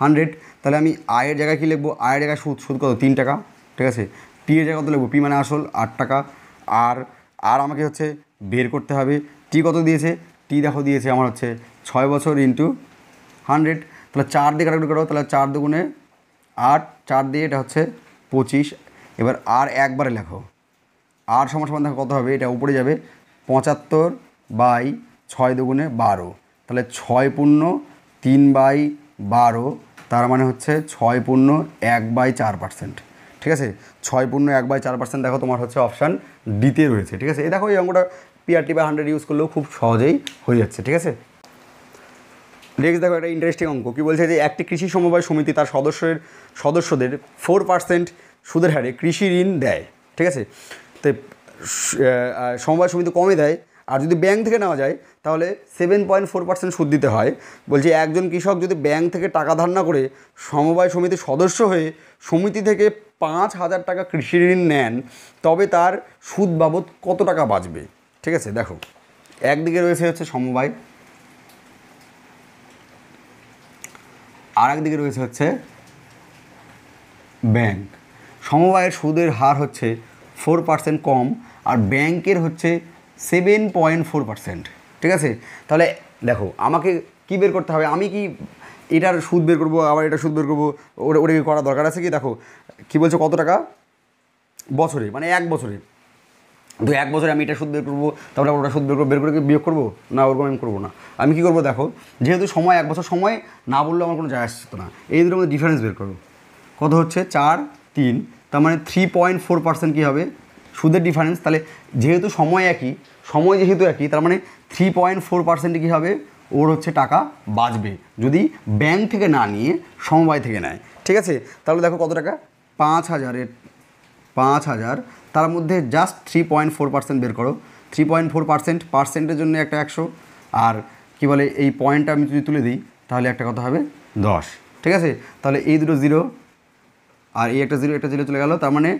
hundred তাহলে আমি আয়ের জায়গায় কী লিখবো আয়ের জায়গায় সুদ সুদ কত তিন টাকা ঠিক আছে পি এর জায়গায় কত লিখবো পি মানে আসল আট টাকা আর আর আমাকে হচ্ছে বের করতে হবে টি কত দিয়েছে টি দেখো দিয়েছে আমার হচ্ছে ছয় বছর ইন্টু হান্ড্রেড তাহলে চার দিয়ে কাটাকুটি করো তাহলে চার দুগুণে আট চার দিয়ে এটা হচ্ছে পঁচিশ এবার আর একবারে লেখো আর সমান সমান দেখো কত হবে এটা উপরে যাবে পঁচাত্তর বাই ছয় দুগুণে বারো তাহলে ছয় পূর্ণ তিন বাই বারো তার মানে হচ্ছে ছয় পূর্ণ এক বাই চার পার্সেন্ট ঠিক আছে ছয় পূর্ণ এক বাই চার পার্সেন্ট দেখো তোমার হচ্ছে অপশান ডিতে রয়েছে ঠিক আছে এ দেখো এই অঙ্কটা পিআরটি বা হান্ড্রেড ইউজ করলেও খুব সহজেই হয়ে যাচ্ছে ঠিক আছে নেক্সট দেখো একটা ইন্টারেস্টিং অঙ্ক কী বলছে যে একটি কৃষি সমবায় সমিতি তার সদস্যের সদস্যদের ফোর পার্সেন্ট সুদের হারে কৃষি ঋণ দেয় ঠিক আছে তো সমবায় সমিতি কমে দেয় আর যদি ব্যাংক থেকে নেওয়া যায় তাহলে সেভেন পয়েন্ট ফোর পার্সেন্ট সুদ দিতে হয় বলছি একজন কৃষক যদি ব্যাংক থেকে টাকা ধার না করে সমবায় সমিতির সদস্য হয়ে সমিতি থেকে পাঁচ হাজার টাকা কৃষি ঋণ নেন তবে তার সুদ বাবদ কত টাকা বাঁচবে ঠিক আছে দেখো একদিকে রয়েছে হচ্ছে সমবায় আর একদিকে রয়েছে হচ্ছে ব্যাংক সমবায়ের সুদের হার হচ্ছে ফোর পার্সেন্ট কম আর ব্যাংকের হচ্ছে সেভেন পয়েন্ট ফোর পার্সেন্ট ঠিক আছে তাহলে দেখো আমাকে কী বের করতে হবে আমি কি এটার সুদ বের করবো আবার এটা সুদ বের করবো ওটা ওটা করার দরকার আছে কি দেখো কী বলছো কত টাকা বছরে মানে এক বছরে দু এক বছরে আমি এটা সুদ বের করবো তারপরে ওটা সুদ বের করবো বের করে বিয়োগ করবো না ওরকম আমি করবো না আমি কী করবো দেখো যেহেতু সময় এক বছর সময় না বললে আমার কোনো যায় আসতো না এই দুটো ডিফারেন্স বের করবো কত হচ্ছে চার তিন তার মানে থ্রি পয়েন্ট ফোর পার্সেন্ট কী হবে সুদের ডিফারেন্স তাহলে যেহেতু সময় একই সময় যেহেতু একই তার মানে থ্রি পয়েন্ট ফোর পার্সেন্টে কী হবে ওর হচ্ছে টাকা বাঁচবে যদি ব্যাংক থেকে না নিয়ে সমবায় থেকে নেয় ঠিক আছে তাহলে দেখো কত টাকা পাঁচ হাজারের পাঁচ হাজার তার মধ্যে just three point four percent বের করো থ্রি পয়েন্ট ফোর পার্সেন্ট পার্সেন্টের জন্য একটা একশো আর কি বলে এই পয়েন্টটা আমি যদি তুলে দিই তাহলে একটা কথা হবে দশ ঠিক আছে তাহলে এই দুটো জিরো আর এই একটা জিরো একটা জিরো চলে গেলো তার মানে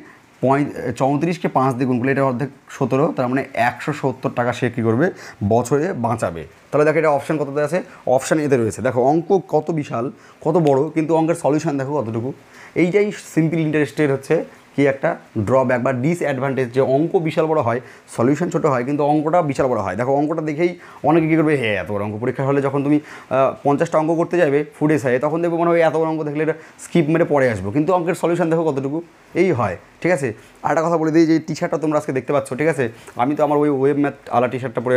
পঁয় চৌত্রিশকে পাঁচ দিয়ে গুণ করলে এটা অর্ধেক সতেরো তার মানে একশো সত্তর টাকা সে কী করবে বছরে বাঁচাবে তাহলে দেখো এটা অপশান কততে আছে অপশান এতে রয়েছে দেখো অঙ্ক কত বিশাল কত বড় কিন্তু অঙ্কের সলিউশন দেখো কতটুকু এইটাই সিম্পল ইন্টারেস্টের হচ্ছে কি একটা ড্রব্যাক বা ডিসঅ্যাডভান্টেজ যে অঙ্ক বিশাল বড় হয় সলিউশন ছোটো হয় কিন্তু অঙ্কটা বিশাল বড় হয় দেখো অঙ্কটা দেখেই অনেকে কী করবে হ্যাঁ এত বড় অঙ্ক পরীক্ষা হলে যখন তুমি পঞ্চাশটা অঙ্ক করতে যাবে ফুড এসে তখন দেখবে মনে হয় এত বড় অঙ্ক দেখলে এটা স্কিপ মেরে পরে আসবো কিন্তু অঙ্কের সলিউশন দেখো কতটুকু এই হয় ঠিক আছে আর একটা কথা বলে দিই যে টি শার্টটা তোমরা আজকে দেখতে পাচ্ছ ঠিক আছে আমি তো আমার ওই ওয়েব ম্যাথ আলা টি শার্টটা পরে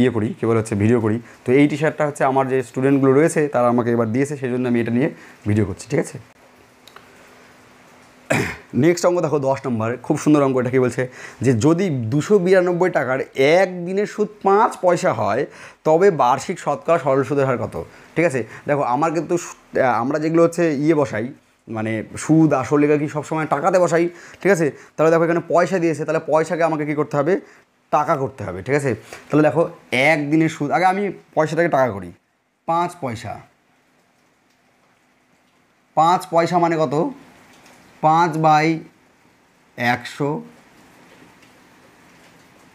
ইয়ে করি কেবল হচ্ছে ভিডিও করি তো এই টি শার্টটা হচ্ছে আমার যে স্টুডেন্টগুলো রয়েছে তারা আমাকে এবার দিয়েছে সেই জন্য আমি এটা নিয়ে ভিডিও করছি ঠিক আছে নেক্সট অঙ্ক দেখো দশ নম্বর খুব সুন্দর অঙ্ক এটা কি বলছে যে যদি দুশো বিরানব্বই টাকার এক দিনের সুদ পাঁচ পয়সা হয় তবে বার্ষিক শতকরা সরল সুদের হার কত ঠিক আছে দেখো আমার কিন্তু আমরা যেগুলো হচ্ছে ইয়ে বসাই মানে সুদ আসলে লেখা কি সবসময় টাকাতে বসাই ঠিক আছে তাহলে দেখো এখানে পয়সা দিয়েছে তাহলে পয়সাকে আমাকে কী করতে হবে টাকা করতে হবে ঠিক আছে তাহলে দেখো এক দিনের সুদ আগে আমি পয়সাটাকে টাকা করি পাঁচ পয়সা পাঁচ পয়সা মানে কত পাঁচ বাই একশো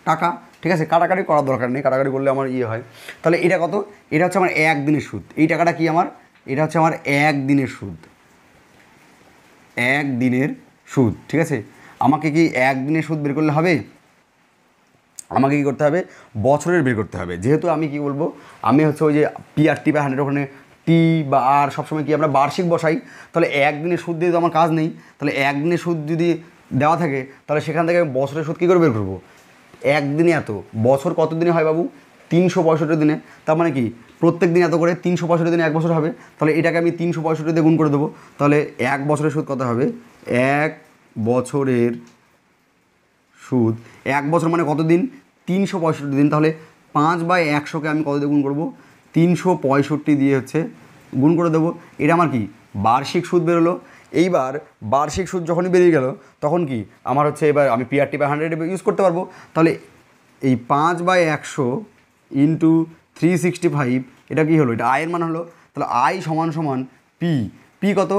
টাকা ঠিক আছে কাটাকাটি করার দরকার নেই কাটাকাটি করলে আমার ইয়ে হয় তাহলে এটা কত এটা হচ্ছে আমার এক দিনের সুদ এই টাকাটা কি আমার এটা হচ্ছে আমার এক দিনের সুদ এক দিনের সুদ ঠিক আছে আমাকে কি এক দিনের সুদ বের করলে হবে আমাকে কী করতে হবে বছরের বের করতে হবে যেহেতু আমি কি বলবো আমি হচ্ছে ওই যে পিআরটি বা হান্ড্রেড ওখানে টি বা আর সবসময় কি আমরা বার্ষিক বসাই তাহলে একদিনের সুদ দিয়ে তো আমার কাজ নেই তাহলে একদিনের সুদ যদি দেওয়া থাকে তাহলে সেখান থেকে আমি বছরের সুদ কী করে বের করবো একদিনে এত বছর কত দিনে হয় বাবু তিনশো পঁয়ষট্টি দিনে তার মানে কি প্রত্যেক দিন এত করে তিনশো পঁয়ষট্টি দিনে এক বছর হবে তাহলে এটাকে আমি তিনশো পঁয়ষট্টি দিয়ে গুণ করে দেবো তাহলে এক বছরের সুদ কত হবে এক বছরের সুদ এক বছর মানে কত দিন তিনশো পঁয়ষট্টি দিন তাহলে পাঁচ বাই একশোকে আমি কত দিয়ে গুণ করবো তিনশো পঁয়ষট্টি দিয়ে হচ্ছে গুণ করে দেবো এটা আমার কি বার্ষিক সুদ বেরোলো এইবার বার্ষিক সুদ যখনই বেরিয়ে গেল তখন কি আমার হচ্ছে এবার আমি পিআরটি বা হান্ড্রেড ইউজ করতে পারবো তাহলে এই পাঁচ বাই একশো ইন্টু থ্রি সিক্সটি ফাইভ এটা কী হলো এটা আয়ের মান হলো তাহলে আয় সমান সমান পি পি কত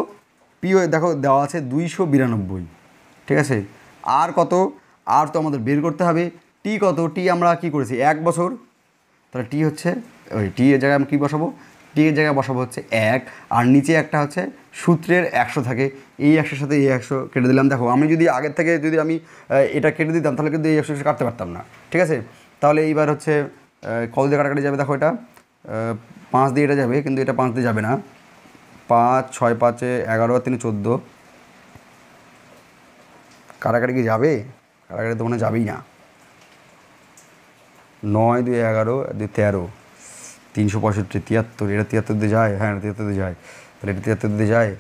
পি দেখো দেওয়া আছে দুইশো বিরানব্বই ঠিক আছে আর কত আর তো আমাদের বের করতে হবে টি কত টি আমরা কি করেছি এক বছর তাহলে টি হচ্ছে ওই টি এর জায়গায় আমি কী বসাবো টি এর জায়গায় বসাবো হচ্ছে এক আর নিচে একটা হচ্ছে সূত্রের একশো থাকে এই একশোর সাথে এই একশো কেটে দিলাম দেখো আমি যদি আগের থেকে যদি আমি এটা কেটে দিতাম তাহলে কিন্তু এই একশো কাটতে পারতাম না ঠিক আছে তাহলে এইবার হচ্ছে কল দিয়ে কাটাকাটি যাবে দেখো এটা পাঁচ দিয়ে এটা যাবে কিন্তু এটা পাঁচ দিয়ে যাবে না পাঁচ ছয় পাঁচে এগারো আর তিন চোদ্দো কারাকারি কি যাবে কারাকারি তো মনে যাবেই না নয় দুই এগারো দুই তেরো তিনশো পঁয়ষট্টি তিয়াত্তর এটা তিয়াত্তর দিয়ে যায় হ্যাঁ এটা তিয়াত্তর দিয়ে যায় তাহলে এটা তিয়াত্তর দিয়ে যায়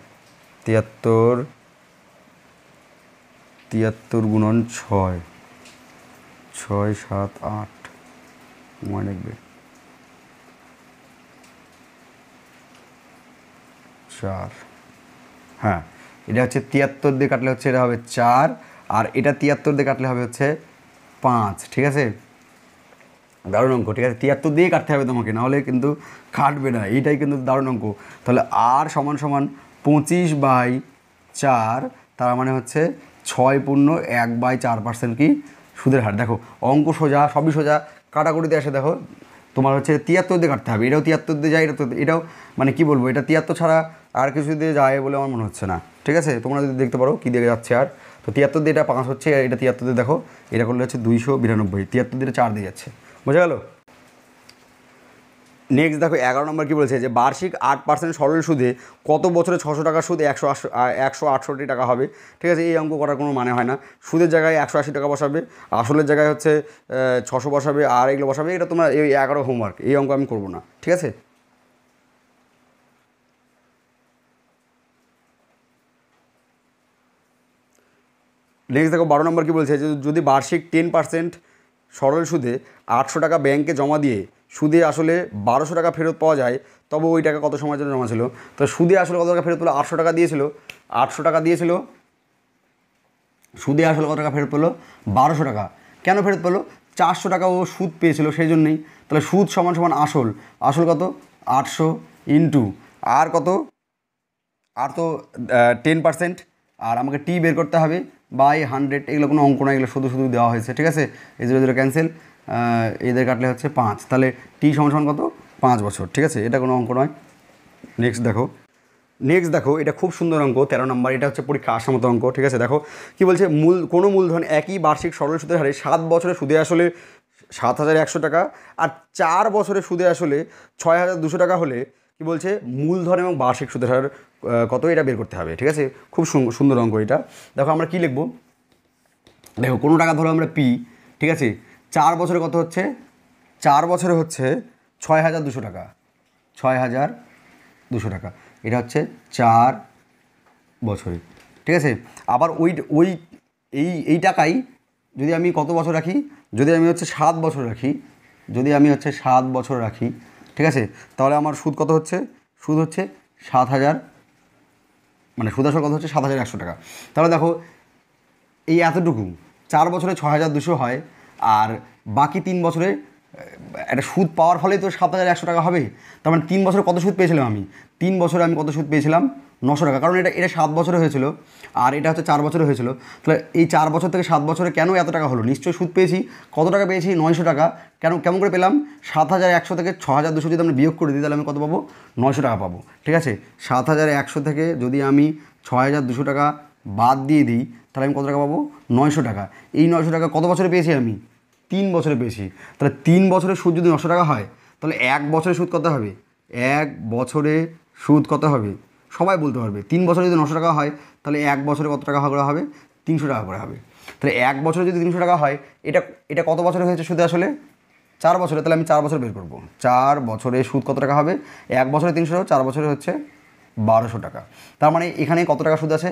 তিয়াত্তর তিয়াত্তর গুণন ছয় ছয় সাত আট মনে রাখবে চার হ্যাঁ এটা হচ্ছে তিয়াত্তর দিয়ে কাটলে হচ্ছে এটা হবে চার আর এটা তিয়াত্তর দিয়ে কাটলে হবে হচ্ছে পাঁচ ঠিক আছে দারুণ অঙ্ক ঠিক আছে তিয়াত্তর দিয়ে কাটতে হবে তোমাকে নাহলে কিন্তু কাটবে না এইটাই কিন্তু দারুণ অঙ্ক তাহলে আর সমান সমান পঁচিশ বাই চার তার মানে হচ্ছে ছয় পূর্ণ এক বাই চার পার্সেন্ট কি সুদের হার দেখো অঙ্ক সোজা সবই সোজা কাটাকুটিতে আসে দেখো তোমার হচ্ছে তিয়াত্তর দিয়ে কাটতে হবে এটাও তিয়াত্তর দিয়ে যায় এটা এটাও মানে কি বলবো এটা তিয়াত্তর ছাড়া আর কিছু দিয়ে যায় বলে আমার মনে হচ্ছে না ঠিক আছে তোমরা যদি দেখতে পারো কী দিয়ে যাচ্ছে আর তো তিয়াত্তর দিয়ে এটা পাঁচ হচ্ছে এটা তিয়াত্তর দিয়ে দেখো এটা করলে হচ্ছে দুইশো বিরানব্বই তিয়াত্তর দিয়ে চার দিয়ে যাচ্ছে বোঝা গেল নেক্সট দেখো এগারো নম্বর কী বলছে যে বার্ষিক আট পার্সেন্ট সরল সুদে কত বছরে ছশো টাকা সুদ একশো একশো আটষট্টি টাকা হবে ঠিক আছে এই অঙ্ক করার কোনো মানে হয় না সুদের জায়গায় একশো আশি টাকা বসাবে আসলের জায়গায় হচ্ছে ছশো বসাবে আর এগুলো বসাবে এটা তোমার এই এগারো হোমওয়ার্ক এই অঙ্ক আমি করবো না ঠিক আছে নেক্সট দেখো বারো নম্বর কী বলছে যে যদি বার্ষিক টেন পার্সেন্ট সরল সুদে আটশো টাকা ব্যাংকে জমা দিয়ে সুদে আসলে বারোশো টাকা ফেরত পাওয়া যায় তবে ওই টাকা কত সময়ের জন্য জমা ছিল তো সুদে আসলে কত টাকা ফেরত পেলো আটশো টাকা দিয়েছিল আটশো টাকা দিয়েছিল সুদে আসলে কত টাকা ফেরত পেলো বারোশো টাকা কেন ফেরত পেলো চারশো টাকা ও সুদ পেয়েছিল সেই জন্যেই তাহলে সুদ সমান সমান আসল আসল কত আটশো ইন্টু আর কত আর তো টেন পার্সেন্ট আর আমাকে টি বের করতে হবে বাই হান্ড্রেড এগুলো কোনো অঙ্ক না এগুলো শুধু শুধু দেওয়া হয়েছে ঠিক আছে এই জিরো জিরো ক্যান্সেল এদের কাটলে হচ্ছে পাঁচ তাহলে টি সমান কত পাঁচ বছর ঠিক আছে এটা কোনো অঙ্ক নয় নেক্সট দেখো নেক্সট দেখো এটা খুব সুন্দর অঙ্ক তেরো নম্বর এটা হচ্ছে পরীক্ষা আসার মতো অঙ্ক ঠিক আছে দেখো কি বলছে মূল কোনো মূলধন একই বার্ষিক সরল সুদের হারে সাত বছরে সুদে আসলে সাত হাজার একশো টাকা আর চার বছরে সুদে আসলে ছয় হাজার দুশো টাকা হলে কি বলছে মূলধন এবং বার্ষিক সুদের হার কত এটা বের করতে হবে ঠিক আছে খুব সুন্দর অঙ্ক এটা দেখো আমরা কী লিখবো দেখো কোনো টাকা ধরো আমরা পি ঠিক আছে চার বছরে কত হচ্ছে চার বছরে হচ্ছে ছয় হাজার দুশো টাকা ছয় হাজার দুশো টাকা এটা হচ্ছে চার বছরে ঠিক আছে আবার ওই ওই এই এই টাকাই যদি আমি কত বছর রাখি যদি আমি হচ্ছে সাত বছর রাখি যদি আমি হচ্ছে সাত বছর রাখি ঠিক আছে তাহলে আমার সুদ কত হচ্ছে সুদ হচ্ছে সাত হাজার মানে সুদাসর কথা হচ্ছে সাত হাজার একশো টাকা তাহলে দেখো এই এতটুকু চার বছরে ছ হাজার দুশো হয় আর বাকি তিন বছরে একটা সুদ পাওয়ার ফলে তো সাত হাজার একশো টাকা হবে তার মানে তিন বছরে কত সুদ পেয়েছিলাম আমি তিন বছরে আমি কত সুদ পেয়েছিলাম নশো টাকা কারণ এটা এটা সাত বছরে হয়েছিল আর এটা হচ্ছে চার বছরে হয়েছিল তাহলে এই চার বছর থেকে সাত বছরে কেন এত টাকা হলো নিশ্চয়ই সুদ পেয়েছি কত টাকা পেয়েছি নয়শো টাকা কেন কেমন করে পেলাম সাত হাজার একশো থেকে ছ হাজার দুশো যদি আমরা বিয়োগ করে দিই তাহলে আমি কত পাবো নয়শো টাকা পাবো ঠিক আছে সাত হাজার একশো থেকে যদি আমি ছ হাজার দুশো টাকা বাদ দিয়ে দিই তাহলে আমি কত টাকা পাবো নয়শো টাকা এই নয়শো টাকা কত বছরে পেয়েছি আমি তিন বছরে পেয়েছি তাহলে তিন বছরে সুদ যদি নশো টাকা হয় তাহলে এক বছরে সুদ কত হবে এক বছরে সুদ কত হবে সবাই বলতে পারবে তিন বছরে যদি নশো টাকা হয় তাহলে এক বছরে কত টাকা করে হবে তিনশো টাকা করে হবে তাহলে এক বছরে যদি তিনশো টাকা হয় এটা এটা কত বছরে হয়েছে সুদে আসলে চার বছরে তাহলে আমি চার বছর বের করবো চার বছরে সুদ কত টাকা হবে এক বছরে তিনশো চার বছরে হচ্ছে বারোশো টাকা তার মানে এখানে কত টাকা সুদ আছে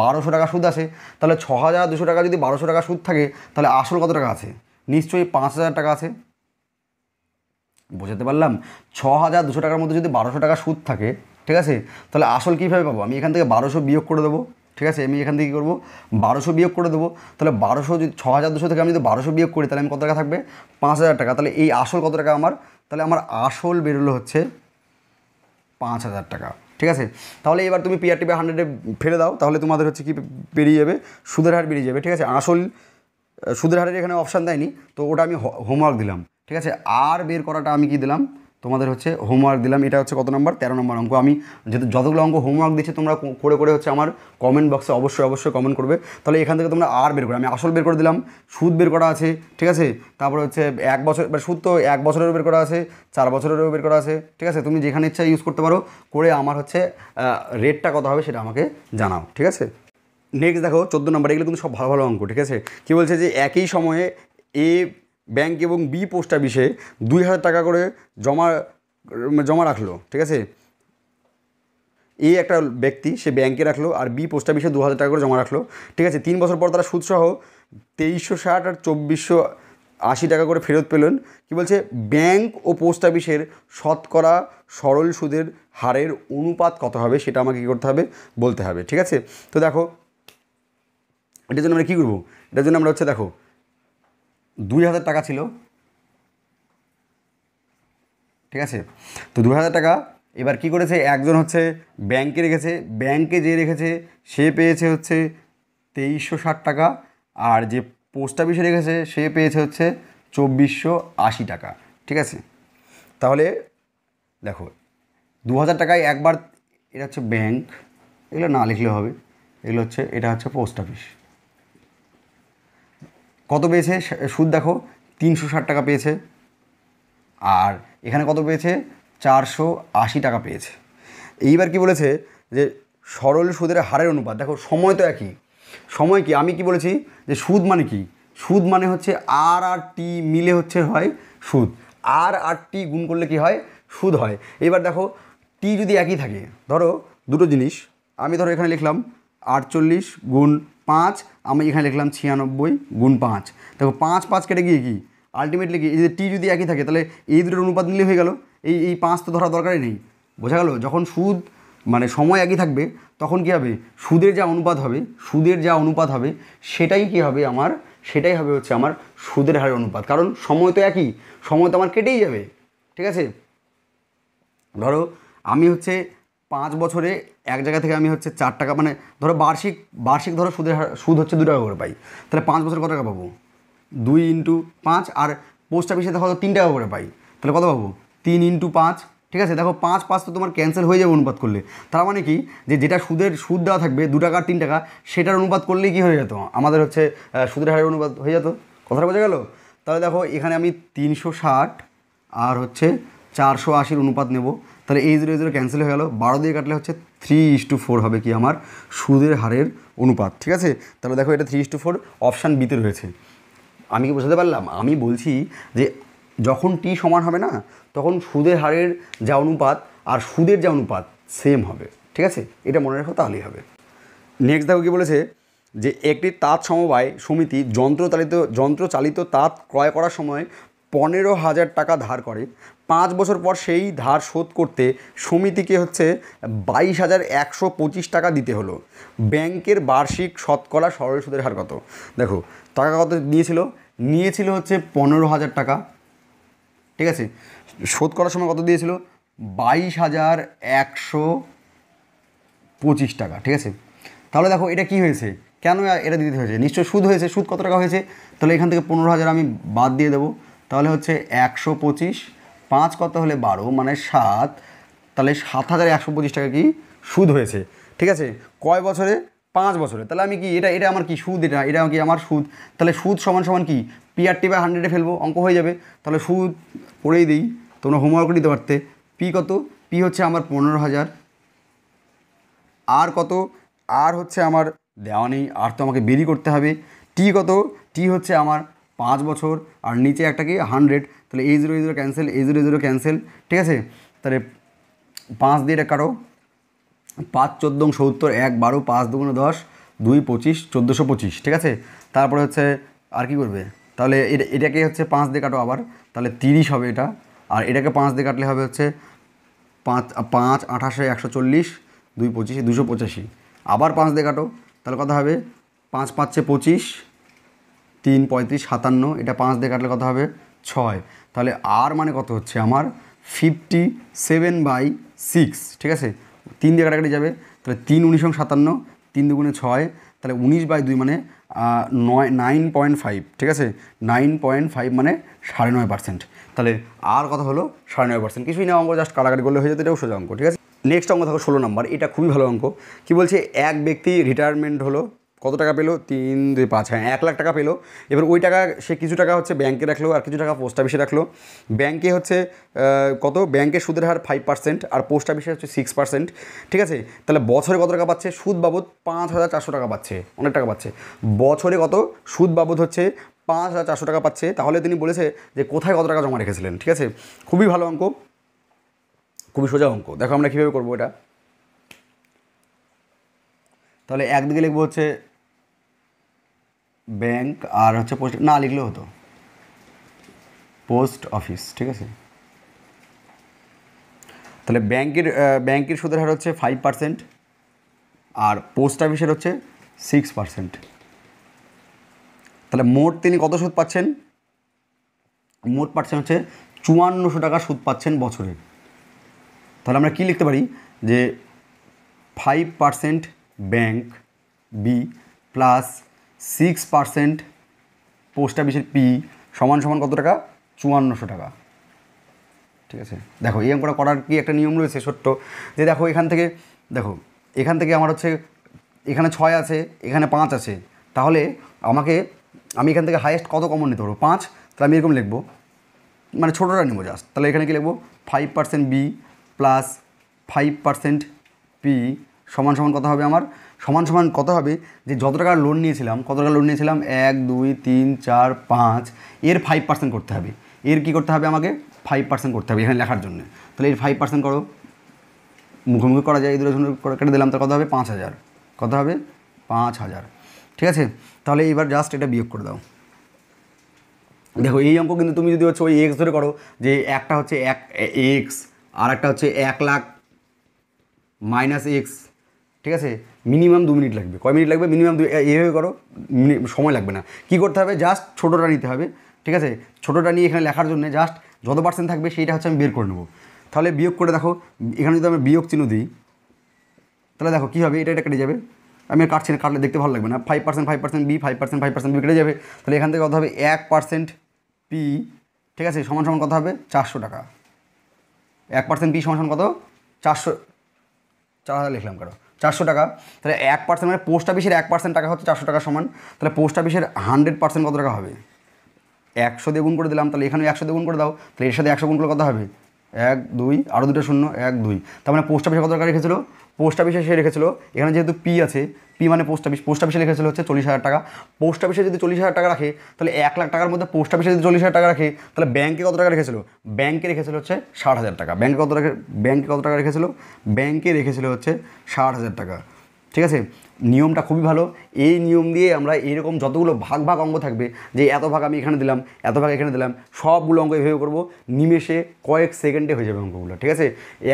বারোশো টাকা সুদ আছে তাহলে ছ হাজার দুশো টাকা যদি বারোশো টাকা সুদ থাকে তাহলে আসল কত টাকা আছে নিশ্চয়ই পাঁচ হাজার টাকা আছে বোঝাতে পারলাম ছ হাজার দুশো টাকার মধ্যে যদি বারোশো টাকা সুদ থাকে ঠিক আছে তাহলে আসল কীভাবে পাবো আমি এখান থেকে বারোশো বিয়োগ করে দেবো ঠিক আছে আমি এখান থেকে কী করবো বারোশো বিয়োগ করে দেবো তাহলে বারোশো যদি ছ হাজার দুশো থেকে আমি যদি বারোশো বিয়োগ করি তাহলে আমি কত টাকা থাকবে পাঁচ হাজার টাকা তাহলে এই আসল কত টাকা আমার তাহলে আমার আসল বেরোলো হচ্ছে পাঁচ হাজার টাকা ঠিক আছে তাহলে এবার তুমি পিআরটি বাই হান্ড্রেডে ফেলে দাও তাহলে তোমাদের হচ্ছে কি বেরিয়ে যাবে সুদের হার বেরিয়ে যাবে ঠিক আছে আসল সুদের হারের এখানে অপশান দেয়নি তো ওটা আমি হোমওয়ার্ক দিলাম ঠিক আছে আর বের করাটা আমি কি দিলাম তোমাদের হচ্ছে হোমওয়ার্ক দিলাম এটা হচ্ছে কত নম্বর তেরো নম্বর অঙ্ক আমি যেহেতু যতগুলো অঙ্ক হোমওয়ার্ক দিচ্ছে তোমরা করে করে হচ্ছে আমার কমেন্ট বক্সে অবশ্যই অবশ্যই কমেন্ট করবে তাহলে এখান থেকে তোমরা আর বের করো আমি আসল বের করে দিলাম সুদ বের করা আছে ঠিক আছে তারপরে হচ্ছে এক বছর সুদ তো এক বছরেরও বের করা আছে চার বছরেরও বের করা আছে ঠিক আছে তুমি যেখানে ইচ্ছা ইউজ করতে পারো করে আমার হচ্ছে রেটটা কত হবে সেটা আমাকে জানাও ঠিক আছে নেক্সট দেখো চোদ্দো নম্বর এগুলো কিন্তু সব ভালো ভালো অঙ্ক ঠিক আছে কী বলছে যে একই সময়ে এ ব্যাংক এবং বি পোস্ট অফিসে দুই হাজার টাকা করে জমা জমা রাখলো ঠিক আছে এ একটা ব্যক্তি সে ব্যাংকে রাখলো আর বি পোস্ট অফিসে দু হাজার টাকা করে জমা রাখলো ঠিক আছে তিন বছর পর তারা সুদসহ তেইশশো ষাট আর চব্বিশশো আশি টাকা করে ফেরত পেলেন কি বলছে ব্যাংক ও পোস্ট অফিসের শতকরা সরল সুদের হারের অনুপাত কত হবে সেটা আমাকে কী করতে হবে বলতে হবে ঠিক আছে তো দেখো এটার জন্য আমরা কী করবো এটার জন্য আমরা হচ্ছে দেখো দুই হাজার টাকা ছিল ঠিক আছে তো দু হাজার টাকা এবার কি করেছে একজন হচ্ছে ব্যাংকে রেখেছে ব্যাংকে যে রেখেছে সে পেয়েছে হচ্ছে তেইশশো ষাট টাকা আর যে পোস্ট অফিসে রেখেছে সে পেয়েছে হচ্ছে চব্বিশশো আশি টাকা ঠিক আছে তাহলে দেখো দু হাজার টাকায় একবার এটা হচ্ছে ব্যাংক এগুলো না লিখলে হবে এগুলো হচ্ছে এটা হচ্ছে পোস্ট অফিস কত পেয়েছে সুদ দেখো তিনশো ষাট টাকা পেয়েছে আর এখানে কত পেয়েছে চারশো আশি টাকা পেয়েছে এইবার কি বলেছে যে সরল সুদের হারের অনুপাত দেখো সময় তো একই সময় কি আমি কি বলেছি যে সুদ মানে কি সুদ মানে হচ্ছে আর আর টি মিলে হচ্ছে হয় সুদ আর আর টি গুণ করলে কি হয় সুদ হয় এবার দেখো টি যদি একই থাকে ধরো দুটো জিনিস আমি ধরো এখানে লিখলাম আটচল্লিশ গুণ পাঁচ আমি এখানে লিখলাম ছিয়ানব্বই গুণ পাঁচ দেখো পাঁচ পাঁচ কেটে গিয়ে কি আলটিমেটলি কি এই যে টি যদি একই থাকে তাহলে এই দুটোর অনুপাত নিলে হয়ে গেল এই এই পাঁচ তো ধরা দরকারই নেই বোঝা গেল যখন সুদ মানে সময় একই থাকবে তখন কী হবে সুদের যা অনুপাত হবে সুদের যা অনুপাত হবে সেটাই কি হবে আমার সেটাই হবে হচ্ছে আমার সুদের হারের অনুপাত কারণ সময় তো একই সময় তো আমার কেটেই যাবে ঠিক আছে ধরো আমি হচ্ছে পাঁচ বছরে এক জায়গা থেকে আমি হচ্ছে চার টাকা মানে ধরো বার্ষিক বার্ষিক ধরো সুদের সুদ হচ্ছে দু টাকা করে পাই তাহলে পাঁচ বছর কত টাকা পাবো দুই ইন্টু পাঁচ আর পোস্ট অফিসে দেখো তিন টাকা করে পাই তাহলে কত পাবো তিন ইন্টু পাঁচ ঠিক আছে দেখো পাঁচ পাঁচ তো তোমার ক্যান্সেল হয়ে যাবে অনুপাত করলে তার মানে কি যে যেটা সুদের সুদ দেওয়া থাকবে দু টাকা তিন টাকা সেটার অনুপাত করলেই কি হয়ে যেত আমাদের হচ্ছে সুদের হারের অনুপাত হয়ে যেত কথাটা বোঝা গেল তাহলে দেখো এখানে আমি তিনশো ষাট আর হচ্ছে চারশো আশির অনুপাত নেব তাহলে এই জিরো জিরো ক্যান্সেল হয়ে গেল বারো দিয়ে কাটলে হচ্ছে থ্রি ইস টু ফোর হবে কি আমার সুদের হারের অনুপাত ঠিক আছে তাহলে দেখো এটা three is to four option বিতে রয়েছে আমি কি বোঝাতে পারলাম আমি বলছি যে যখন টি সমান হবে না তখন সুদের হারের যা অনুপাত আর সুদের যা অনুপাত সেম হবে ঠিক আছে এটা মনে রাখো তাহলেই হবে নেক্সট দেখো কি বলেছে যে একটি তাঁত সমবায় সমিতি যন্ত্রচালিত যন্ত্রচালিত তাঁত ক্রয় করার সময় পনেরো হাজার টাকা ধার করে পাঁচ বছর পর সেই ধার শোধ করতে সমিতিকে হচ্ছে বাইশ হাজার একশো পঁচিশ টাকা দিতে হলো ব্যাংকের বার্ষিক শতকরা সরল সুদের হার কত দেখো টাকা কত নিয়েছিল নিয়েছিল হচ্ছে পনেরো হাজার টাকা ঠিক আছে শোধ করার সময় কত দিয়েছিল বাইশ হাজার একশো পঁচিশ টাকা ঠিক আছে তাহলে দেখো এটা কি হয়েছে কেন এটা দিতে হয়েছে নিশ্চয় সুদ হয়েছে সুদ কত টাকা হয়েছে তাহলে এখান থেকে পনেরো হাজার আমি বাদ দিয়ে দেবো তাহলে হচ্ছে একশো পঁচিশ পাঁচ কত হলে বারো মানে সাত তাহলে সাত হাজার একশো পঁচিশ টাকা কি সুদ হয়েছে ঠিক আছে কয় বছরে পাঁচ বছরে তাহলে আমি কি এটা এটা আমার কি সুদ এটা এটা কি আমার সুদ তাহলে সুদ সমান সমান কি পিআরটি বাই হান্ড্রেডে ফেলবো অঙ্ক হয়ে যাবে তাহলে সুদ পড়েই দিই তোমরা হোমওয়ার্ক দিতে পারতে পি কত পি হচ্ছে আমার পনেরো হাজার আর কত আর হচ্ছে আমার দেওয়া নেই আর তো আমাকে বেরি করতে হবে টি কত টি হচ্ছে আমার পাঁচ বছর আর নিচে একটা কি হান্ড্রেড তাহলে এই জিরো এই জিরো ক্যান্সেল এই জিরো জিরো ক্যান্সেল ঠিক আছে তাহলে পাঁচ দিয়ে এটা কাটো পাঁচ চোদ্দং সত্তর এক বারো পাঁচ দুগুণ দশ দুই পঁচিশ চোদ্দোশো পঁচিশ ঠিক আছে তারপরে হচ্ছে আর কি করবে তাহলে এটা এটাকে হচ্ছে পাঁচ দিয়ে কাটো আবার তাহলে তিরিশ হবে এটা আর এটাকে পাঁচ দিয়ে কাটলে হবে হচ্ছে পাঁচ পাঁচ আঠাশে একশো চল্লিশ দুই পঁচিশে দুশো পঁচাশি আবার পাঁচ দিয়ে কাটো তাহলে কথা হবে পাঁচ পাঁচে পঁচিশ তিন পঁয়ত্রিশ সাতান্ন এটা পাঁচ দিয়ে কাটলে কথা হবে ছয় তাহলে আর মানে কত হচ্ছে আমার ফিফটি সেভেন বাই সিক্স ঠিক আছে তিন দিয়ে কাটাকাটি যাবে তাহলে তিন উনিশং সাতান্ন তিন দুগুণে ছয় তাহলে উনিশ বাই দুই মানে নয় নাইন পয়েন্ট ফাইভ ঠিক আছে নাইন পয়েন্ট ফাইভ মানে সাড়ে নয় পার্সেন্ট তাহলে আর কথা হলো সাড়ে নয় পার্সেন্ট কিছুই না অঙ্ক জাস্ট কাটাকাটি করলে হয়ে যেত এটাও সোজা অঙ্ক ঠিক আছে নেক্সট অঙ্ক থাকো ষোলো নম্বর এটা খুবই ভালো অঙ্ক কি বলছে এক ব্যক্তি রিটায়ারমেন্ট হলো কত টাকা পেলো তিন দুই পাঁচ হ্যাঁ এক লাখ টাকা পেলো এবার ওই টাকা সে কিছু টাকা হচ্ছে ব্যাংকে রাখলো আর কিছু টাকা পোস্ট অফিসে রাখলো ব্যাংকে হচ্ছে কত ব্যাংকে সুদের হার ফাইভ পার্সেন্ট আর পোস্ট অফিসে হচ্ছে সিক্স পার্সেন্ট ঠিক আছে তাহলে বছরে কত টাকা পাচ্ছে সুদ বাবদ পাঁচ হাজার চারশো টাকা পাচ্ছে অনেক টাকা পাচ্ছে বছরে কত সুদ বাবদ হচ্ছে পাঁচ হাজার চারশো টাকা পাচ্ছে তাহলে তিনি বলেছে যে কোথায় কত টাকা জমা রেখেছিলেন ঠিক আছে খুবই ভালো অঙ্ক খুবই সোজা অঙ্ক দেখো আমরা কীভাবে করবো এটা তাহলে একদিকে লিখবো হচ্ছে ব্যাংক আর হচ্ছে পোস্ট না লিখলেও হতো পোস্ট অফিস ঠিক আছে তাহলে ব্যাংকের ব্যাংকের সুদের হার হচ্ছে ফাইভ পার্সেন্ট আর পোস্ট অফিসের হচ্ছে সিক্স পার্সেন্ট তাহলে মোট তিনি কত সুদ পাচ্ছেন মোট পাচ্ছেন হচ্ছে চুয়ান্নশো টাকা সুদ পাচ্ছেন বছরে তাহলে আমরা কি লিখতে পারি যে five percent bank B plus six percent post অফিসের পি সমান সমান কত টাকা চুয়ান্নশো টাকা ঠিক আছে দেখো এই অঙ্কটা করার কি একটা নিয়ম রয়েছে ছোট্ট যে দেখো এখান থেকে দেখো এখান থেকে আমার হচ্ছে এখানে ছয় আছে এখানে পাঁচ আছে তাহলে আমাকে আমি এখান থেকে হায়েস্ট কত কমন নিতে পারবো পাঁচ তাহলে আমি এরকম লিখবো মানে ছোটোটা নেবো জাস্ট তাহলে এখানে কি লিখবো five percent B plus five percent P সমান সমান কত হবে আমার সমান সমান কত হবে যে যত টাকা লোন নিয়েছিলাম কত টাকা লোন নিয়েছিলাম এক দুই তিন চার পাঁচ এর ফাইভ পার্সেন্ট করতে হবে এর কি করতে হবে আমাকে ফাইভ পার্সেন্ট করতে হবে এখানে লেখার জন্য তাহলে এর ফাইভ পার্সেন্ট করো মুখোমুখি করা যায় এই দূরে কেটে দিলাম তার কত হবে পাঁচ হাজার কত হবে পাঁচ হাজার ঠিক আছে তাহলে এইবার জাস্ট এটা বিয়োগ করে দাও দেখো এই অঙ্ক কিন্তু তুমি যদি হচ্ছে ওই এক্স ধরে করো যে একটা হচ্ছে এক এক্স আর একটা হচ্ছে এক লাখ মাইনাস এক্স ঠিক আছে মিনিমাম দু মিনিট লাগবে কয় মিনিট লাগবে মিনিমাম এভাবে করো সময় লাগবে না কি করতে হবে জাস্ট ছোটোটা নিতে হবে ঠিক আছে ছোটোটা নিয়ে এখানে লেখার জন্য জাস্ট যত পার্সেন্ট থাকবে সেইটা হচ্ছে আমি বের করে নেবো তাহলে বিয়োগ করে দেখো এখানে যদি আমি বিয়োগ চিহ্ন দিই তাহলে দেখো কী হবে এটা এটা কেটে যাবে আমি কাটছি না কাটলে দেখতে ভালো লাগবে না five percent five percent B five percent five percent B কেটে যাবে তাহলে এখান থেকে কত হবে এক পার্সেন্ট পি ঠিক আছে সমান সমান কত হবে চারশো টাকা এক পার্সেন্ট পি সমান সমান কত চারশো চার হাজার লিখলাম কারো চারশো টাকা তাহলে এক পার্সেন্ট মানে পোস্ট অফিসের এক পার্সেন্ট টাকা হচ্ছে চারশো টাকা সমান তাহলে পোস্ট অফিসের হান্ড্রেড পার্সেন্ট কত টাকা হবে একশো দিয়ে গুণ করে দিলাম তাহলে এখানে একশো দিয়ে গুণ করে দাও তাহলে এর সাথে একশো গুণ করে কত হবে এক দুই আরও দুটো শূন্য এক দুই তার মানে পোস্ট অফিসে কত টাকা রেখেছিল পোস্ট অফিসে সে রেখেছিল এখানে যেহেতু পি আছে পি মানে পোস্ট অফিস পোস্ট অফিসে রেখেছিল হচ্ছে চল্লিশ হাজার টাকা পোস্ট অফিসে যদি চল্লিশ হাজার টাকা রাখে তাহলে এক লাখ টাকার মধ্যে পোস্ট অফিসে যদি চল্লিশ হাজার টাকা রাখে তাহলে ব্যাঙ্কে কত টাকা রেখেছিল ব্যাঙ্কে রেখেছিল হচ্ছে ষাট হাজার টাকা ব্যাঙ্কে কত টাকা ব্যাঙ্কে কত টাকা রেখেছিল ব্যাঙ্কে রেখেছিল হচ্ছে ষাট হাজার টাকা ঠিক আছে নিয়মটা খুবই ভালো এই নিয়ম দিয়ে আমরা এইরকম যতগুলো ভাগ ভাগ অঙ্গ থাকবে যে এত ভাগ আমি এখানে দিলাম এত ভাগ এখানে দিলাম সবগুলো অঙ্গ এভাবে করবো নিমেষে কয়েক সেকেন্ডে হয়ে যাবে অঙ্কগুলো ঠিক আছে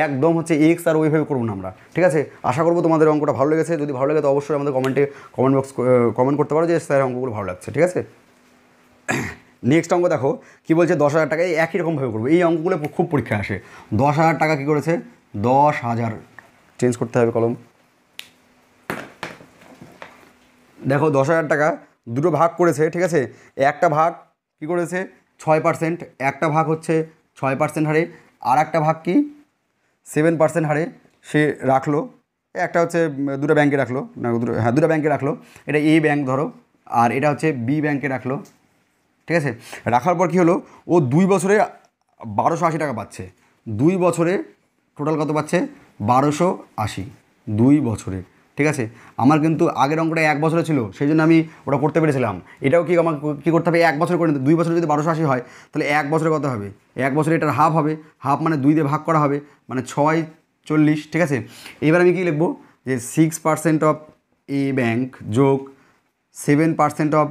একদম হচ্ছে এক্স আর ওইভাবে করবো না আমরা ঠিক আছে আশা করবো তোমাদের অঙ্কটা ভালো লেগেছে যদি ভালো লাগে তো অবশ্যই আমাদের কমেন্টে কমেন্ট বক্স কমেন্ট করতে পারো যে স্যার অঙ্কগুলো ভালো লাগছে ঠিক আছে নেক্সট অঙ্ক দেখো কী বলছে দশ হাজার টাকা একই রকমভাবে করবো এই অঙ্কগুলো খুব পরীক্ষা আসে দশ হাজার টাকা কী করেছে দশ হাজার চেঞ্জ করতে হবে কলম দেখো দশ হাজার টাকা দুটো ভাগ করেছে ঠিক আছে একটা ভাগ কি করেছে ছয় পার্সেন্ট একটা ভাগ হচ্ছে ছয় পার্সেন্ট হারে আর একটা ভাগ কি সেভেন পার্সেন্ট হারে সে রাখলো একটা হচ্ছে দুটো ব্যাংকে রাখলো না দুটো হ্যাঁ দুটো ব্যাংকে রাখলো এটা এ ব্যাংক ধরো আর এটা হচ্ছে বি ব্যাংকে রাখলো ঠিক আছে রাখার পর কি হলো ও দুই বছরে বারোশো আশি টাকা পাচ্ছে দুই বছরে টোটাল কত পাচ্ছে বারোশো আশি দুই বছরে ঠিক আছে আমার কিন্তু আগের অঙ্কটা এক বছরে ছিল সেই জন্য আমি ওটা করতে পেরেছিলাম এটাও কি আমার কী করতে হবে এক বছর করে দুই বছর যদি বারোশো আশি হয় তাহলে এক বছরে কত হবে এক বছরে এটার হাফ হবে হাফ মানে দুই দিয়ে ভাগ করা হবে মানে ছয় চল্লিশ ঠিক আছে এবার আমি কি লিখবো যে six percent of A bank যোগ seven percent of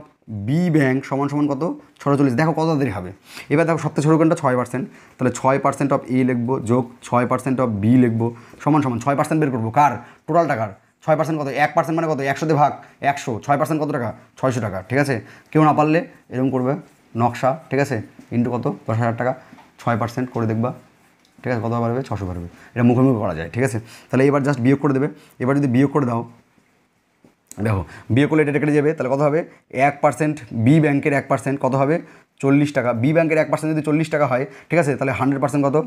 B bank সমান সমান কত চল্লিশ দেখো কত তাড়াতাড়ি হবে এবার দেখো সপ্তাহে ছোটো ঘন্টা ছয় পার্সেন্ট তাহলে ছয় পার্সেন্ট অফ এ লিখবো যোগ ছয় পার্সেন্ট অফ বি লিখবো সমান সমান ছয় পার্সেন্ট বের করবো কার টোটাল টাকার ছয় পার্সেন্ট কত এক পার্সেন্ট মানে কত একশোতে ভাগ একশো ছয় পার্সেন্ট কত টাকা ছয়শো টাকা ঠিক আছে কেউ না পারলে এরকম করবে নকশা ঠিক আছে ইন্টু কত দশ হাজার টাকা ছয় পার্সেন্ট করে দেখবা ঠিক আছে কত পারবে ছশো পারবে এটা মুখোমুখি করা যায় ঠিক আছে তাহলে এবার জাস্ট বিয়োগ করে দেবে এবার যদি বিয়োগ করে দাও দেখো বিয়ে করলে এটা কেটে যাবে তাহলে কত হবে এক পার্সেন্ট বি ব্যাংকের এক পার্সেন্ট কত হবে চল্লিশ টাকা বি ব্যাংকের এক পার্সেন্ট যদি চল্লিশ টাকা হয় ঠিক আছে তাহলে হান্ড্রেড পার্সেন্ট কত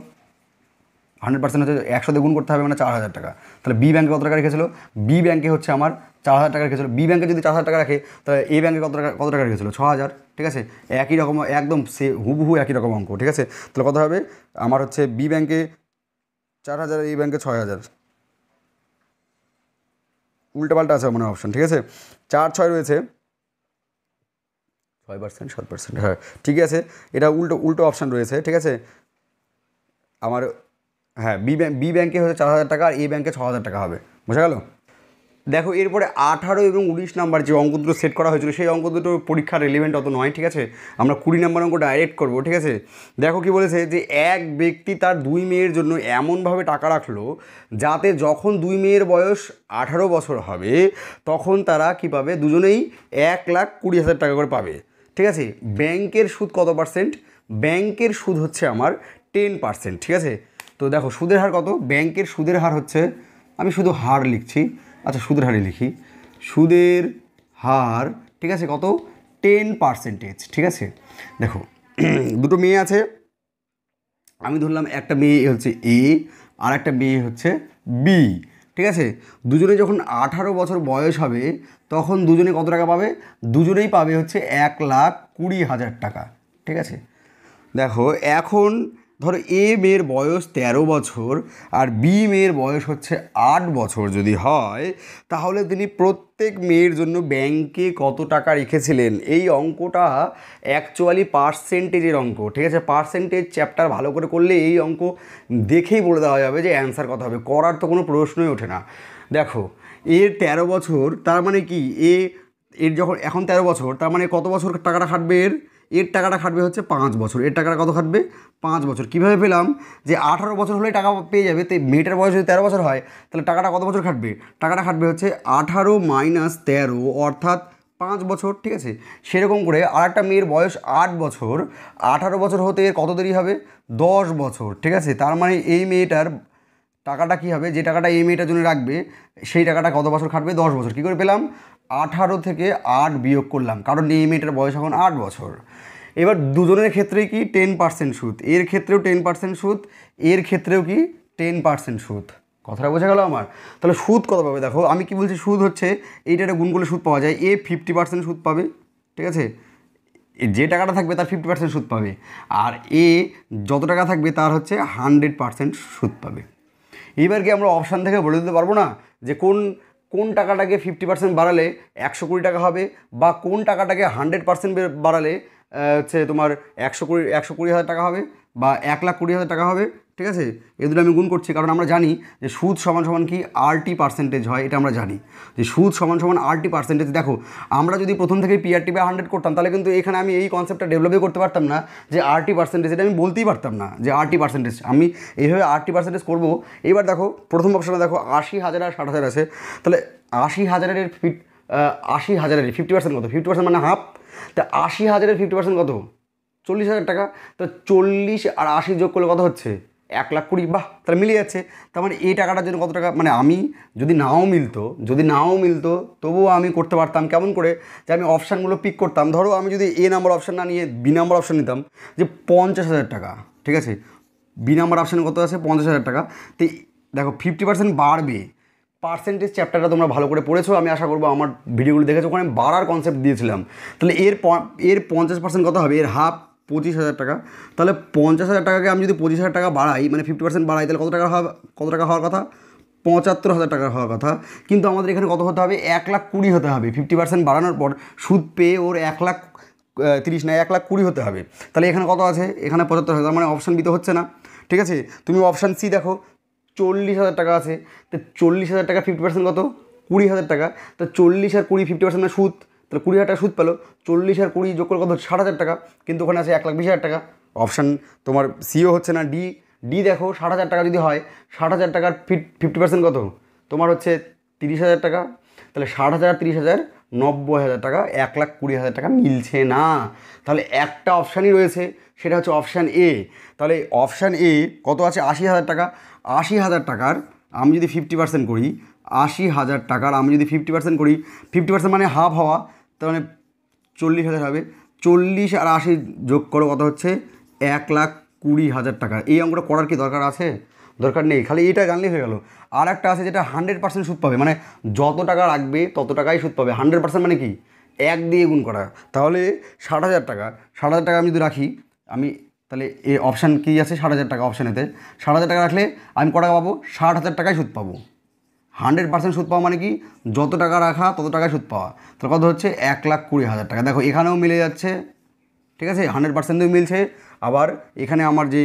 হান্ড্রেড পার্সেন্ট হচ্ছে একশো দিয়ে গুণ করতে হবে মানে চার হাজার টাকা তাহলে বি ব্যাঙ্কে কত টাকা রেখেছিল বি ব্যাঙ্কে হচ্ছে আমার চার হাজার টাকা রেখেছিল বি ব্যাঙ্কে যদি চার হাজার টাকা রাখে তাহলে এ ব্যাঙ্কে কত টাকা কত টাকা রেখেছিল ছ হাজার ঠিক আছে একই রকম একদম সে হুবহু একই রকম অঙ্ক ঠিক আছে তাহলে কত হবে আমার হচ্ছে বি ব্যাঙ্কে চার হাজার এই ব্যাঙ্কে ছয় হাজার উল্টোপাল্টা আছে মানে অপশন ঠিক আছে চার ছয় রয়েছে ছয় পার্সেন্ট সাত পার্সেন্ট হ্যাঁ ঠিক আছে এটা উল্টো উল্টো অপশান রয়েছে ঠিক আছে আমার হ্যাঁ বি ব্যাঙ্ক বি ব্যাঙ্কে হচ্ছে চার হাজার টাকা আর এ ব্যাঙ্কে ছ হাজার টাকা হবে বোঝা গেল দেখো এরপরে আঠারো এবং উনিশ নাম্বার যে অঙ্ক দুটো সেট করা হয়েছিল সেই অঙ্ক দুটো পরীক্ষার রেলিভেন্ট অত নয় ঠিক আছে আমরা কুড়ি নাম্বার অঙ্ক ডাইরেক্ট করবো ঠিক আছে দেখো কি বলেছে যে এক ব্যক্তি তার দুই মেয়ের জন্য এমনভাবে টাকা রাখলো যাতে যখন দুই মেয়ের বয়স আঠারো বছর হবে তখন তারা কি পাবে দুজনেই এক লাখ কুড়ি হাজার টাকা করে পাবে ঠিক আছে ব্যাংকের সুদ কত পার্সেন্ট ব্যাংকের সুদ হচ্ছে আমার টেন পার্সেন্ট ঠিক আছে তো দেখো সুদের হার কত ব্যাংকের সুদের হার হচ্ছে আমি শুধু হার লিখছি আচ্ছা সুদের হারে লিখি সুদের হার ঠিক আছে কত টেন পার্সেন্টেজ ঠিক আছে দেখো দুটো মেয়ে আছে আমি ধরলাম একটা মেয়ে হচ্ছে এ আর একটা মেয়ে হচ্ছে বি ঠিক আছে দুজনে যখন আঠারো বছর বয়স হবে তখন দুজনে কত টাকা পাবে দুজনেই পাবে হচ্ছে এক লাখ কুড়ি হাজার টাকা ঠিক আছে দেখো এখন ধরো এ মেয়ের বয়স ১৩ বছর আর বি মেয়ের বয়স হচ্ছে আট বছর যদি হয় তাহলে তিনি প্রত্যেক মেয়ের জন্য ব্যাংকে কত টাকা রেখেছিলেন এই অঙ্কটা অ্যাকচুয়ালি পার্সেন্টেজের অঙ্ক ঠিক আছে পার্সেন্টেজ চ্যাপ্টার ভালো করে করলে এই অঙ্ক দেখেই বলে দেওয়া যাবে যে অ্যান্সার কত হবে করার তো কোনো প্রশ্নই ওঠে না দেখো এর ১৩ বছর তার মানে কি এ এর যখন এখন ১৩ বছর তার মানে কত বছর টাকাটা খাটবে এর এর টাকাটা খাটবে হচ্ছে পাঁচ বছর এর টাকাটা কত খাটবে পাঁচ বছর কীভাবে পেলাম যে আঠারো বছর হলে টাকা পেয়ে যাবে তো মেয়েটার বয়স যদি তেরো বছর হয় তাহলে টাকাটা কত বছর খাটবে টাকাটা খাটবে হচ্ছে আঠারো মাইনাস তেরো অর্থাৎ পাঁচ বছর ঠিক আছে সেরকম করে আর একটা মেয়ের বয়স আট বছর আঠারো বছর হতে এর কত দেরি হবে দশ বছর ঠিক আছে তার মানে এই মেয়েটার টাকাটা কী হবে যে টাকাটা এই মেয়েটার জন্য রাখবে সেই টাকাটা কত বছর খাটবে দশ বছর কী করে পেলাম আঠারো থেকে আট বিয়োগ করলাম কারণ এই মেয়েটার বয়স এখন আট বছর এবার দুজনের ক্ষেত্রে কি টেন পার্সেন্ট সুদ এর ক্ষেত্রেও টেন পার্সেন্ট সুদ এর ক্ষেত্রেও কি টেন পার্সেন্ট সুদ কথাটা বোঝা গেল আমার তাহলে সুদ কত পাবে দেখো আমি কি বলছি সুদ হচ্ছে এইটা একটা গুণ করলে সুদ পাওয়া যায় এ ফিফটি পার্সেন্ট সুদ পাবে ঠিক আছে যে টাকাটা থাকবে তার ফিফটি পার্সেন্ট সুদ পাবে আর এ যত টাকা থাকবে তার হচ্ছে হানড্রেড পার্সেন্ট সুদ পাবে এইবার কি আমরা অপশান থেকে বলে দিতে পারবো না যে কোন কোন টাকাটাকে ফিফটি পার্সেন্ট বাড়ালে একশো কোটি টাকা হবে বা কোন টাকাটাকে হান্ড্রেড পার্সেন্ট বাড়ালে হচ্ছে তোমার একশো কুড়ি একশো কুড়ি হাজার টাকা হবে বা এক লাখ কুড়ি হাজার টাকা হবে ঠিক আছে এ দুটো আমি গুণ করছি কারণ আমরা জানি যে সুদ সমান সমান কি আরটি পার্সেন্টেজ হয় এটা আমরা জানি যে সুদ সমান সমান আরটি পার্সেন্টেজ দেখো আমরা যদি প্রথম থেকে পিআরটি বাই হান্ড্রেড করতাম তাহলে কিন্তু এখানে আমি এই কনসেপ্টটা ডেভেলপই করতে পারতাম না যে আরটি পার্সেন্টেজ এটা আমি বলতেই পারতাম না যে আরটি পার্সেন্টেজ আমি এইভাবে আরটি পার্সেন্টেজ করবো এবার দেখো প্রথম অপশানে দেখো আশি হাজার আর ষাট হাজার আছে তাহলে আশি হাজারের ফিফ আশি হাজারের ফিফটি পার্সেন্ট কত ফিফটি পার্সেন্ট মানে হাফ তা আশি হাজারের ফিফটি পার্সেন্ট কত চল্লিশ হাজার টাকা তো চল্লিশ আর আশি যোগ করলে কত হচ্ছে এক লাখ কুড়ি বাহ তাহলে মিলে যাচ্ছে তার মানে এই টাকাটার জন্য কত টাকা মানে আমি যদি নাও মিলতো যদি নাও মিলতো তবুও আমি করতে পারতাম কেমন করে যে আমি অপশানগুলো পিক করতাম ধরো আমি যদি এ নাম্বার অপশান না নিয়ে বি নাম্বার অপশান নিতাম যে পঞ্চাশ হাজার টাকা ঠিক আছে বি নাম্বার অপশানে কত আছে পঞ্চাশ হাজার টাকা তো দেখো ফিফটি পার্সেন্ট বাড়বে পার্সেন্টেজ চ্যাপ্টারটা তোমরা ভালো করে পড়েছো আমি আশা করবো আমার ভিডিওগুলো দেখেছো ওখানে বাড়ার কনসেপ্ট দিয়েছিলাম তাহলে এর এর পঞ্চাশ পার্সেন্ট কত হবে এর হাফ পঁচিশ হাজার টাকা তাহলে পঞ্চাশ হাজার টাকাকে আমি যদি পঁচিশ হাজার টাকা বাড়াই মানে ফিফটি পার্সেন্ট বাড়াই তাহলে কত টাকা হওয়া কত টাকা হওয়ার কথা পঁচাত্তর হাজার টাকার হওয়ার কথা কিন্তু আমাদের এখানে কত হতে হবে এক লাখ কুড়ি হতে হবে ফিফটি পার্সেন্ট বাড়ানোর পর সুদ পেয়ে ওর এক লাখ তিরিশ না এক লাখ কুড়ি হতে হবে তাহলে এখানে কত আছে এখানে পঁচাত্তর হাজার মানে অপশান বিতে হচ্ছে না ঠিক আছে তুমি অপশান সি দেখো চল্লিশ হাজার টাকা আছে তো চল্লিশ হাজার টাকা ফিফটি পার্সেন্ট কত কুড়ি হাজার টাকা তো চল্লিশ আর কুড়ি ফিফটি পার্সেন্ট মানে সুদ তাহলে কুড়ি হাজার টাকা সুদ পেলো চল্লিশ আর কুড়ি যোগ করে কত ষাট হাজার টাকা কিন্তু ওখানে আছে এক লাখ বিশ হাজার টাকা অপশান তোমার সিও হচ্ছে না ডি ডি দেখো ষাট হাজার টাকা যদি হয় ষাট হাজার টাকার ফিফটি পার্সেন্ট কত তোমার হচ্ছে তিরিশ হাজার টাকা তাহলে ষাট হাজার তিরিশ হাজার নব্বই হাজার টাকা এক লাখ কুড়ি হাজার টাকা মিলছে না তাহলে একটা অপশানই রয়েছে সেটা হচ্ছে অপশান এ তাহলে অপশান এ কত আছে আশি হাজার টাকা আশি হাজার টাকার আমি যদি ফিফটি পার্সেন্ট করি আশি হাজার টাকার আমি যদি ফিফটি পার্সেন্ট করি ফিফটি পার্সেন্ট মানে হাফ হওয়া তার মানে চল্লিশ হাজার হবে চল্লিশ আর আশি যোগ করো কত হচ্ছে এক লাখ কুড়ি হাজার টাকা এই অঙ্কটা করার কি দরকার আছে দরকার নেই খালি এটা জানলেই হয়ে গেলো আর একটা আছে যেটা হান্ড্রেড পার্সেন্ট সুদ পাবে মানে যত টাকা রাখবে তত টাকাই সুদ পাবে হান্ড্রেড পার্সেন্ট মানে কি এক দিয়ে গুণ করা তাহলে ষাট হাজার টাকা ষাট হাজার টাকা আমি যদি রাখি আমি তাহলে এ অপশান কী আছে ষাট হাজার টাকা অপশানেতে ষাট হাজার টাকা রাখলে আমি ক টাকা পাবো ষাট হাজার টাকাই সুদ পাবো হান্ড্রেড পার্সেন্ট সুদ পাওয়া মানে কি যত টাকা রাখা তত টাকায় সুদ পাওয়া তার কথা হচ্ছে এক লাখ কুড়ি হাজার টাকা দেখো এখানেও মিলে যাচ্ছে ঠিক আছে হান্ড্রেড পার্সেন্টও মিলছে আবার এখানে আমার যে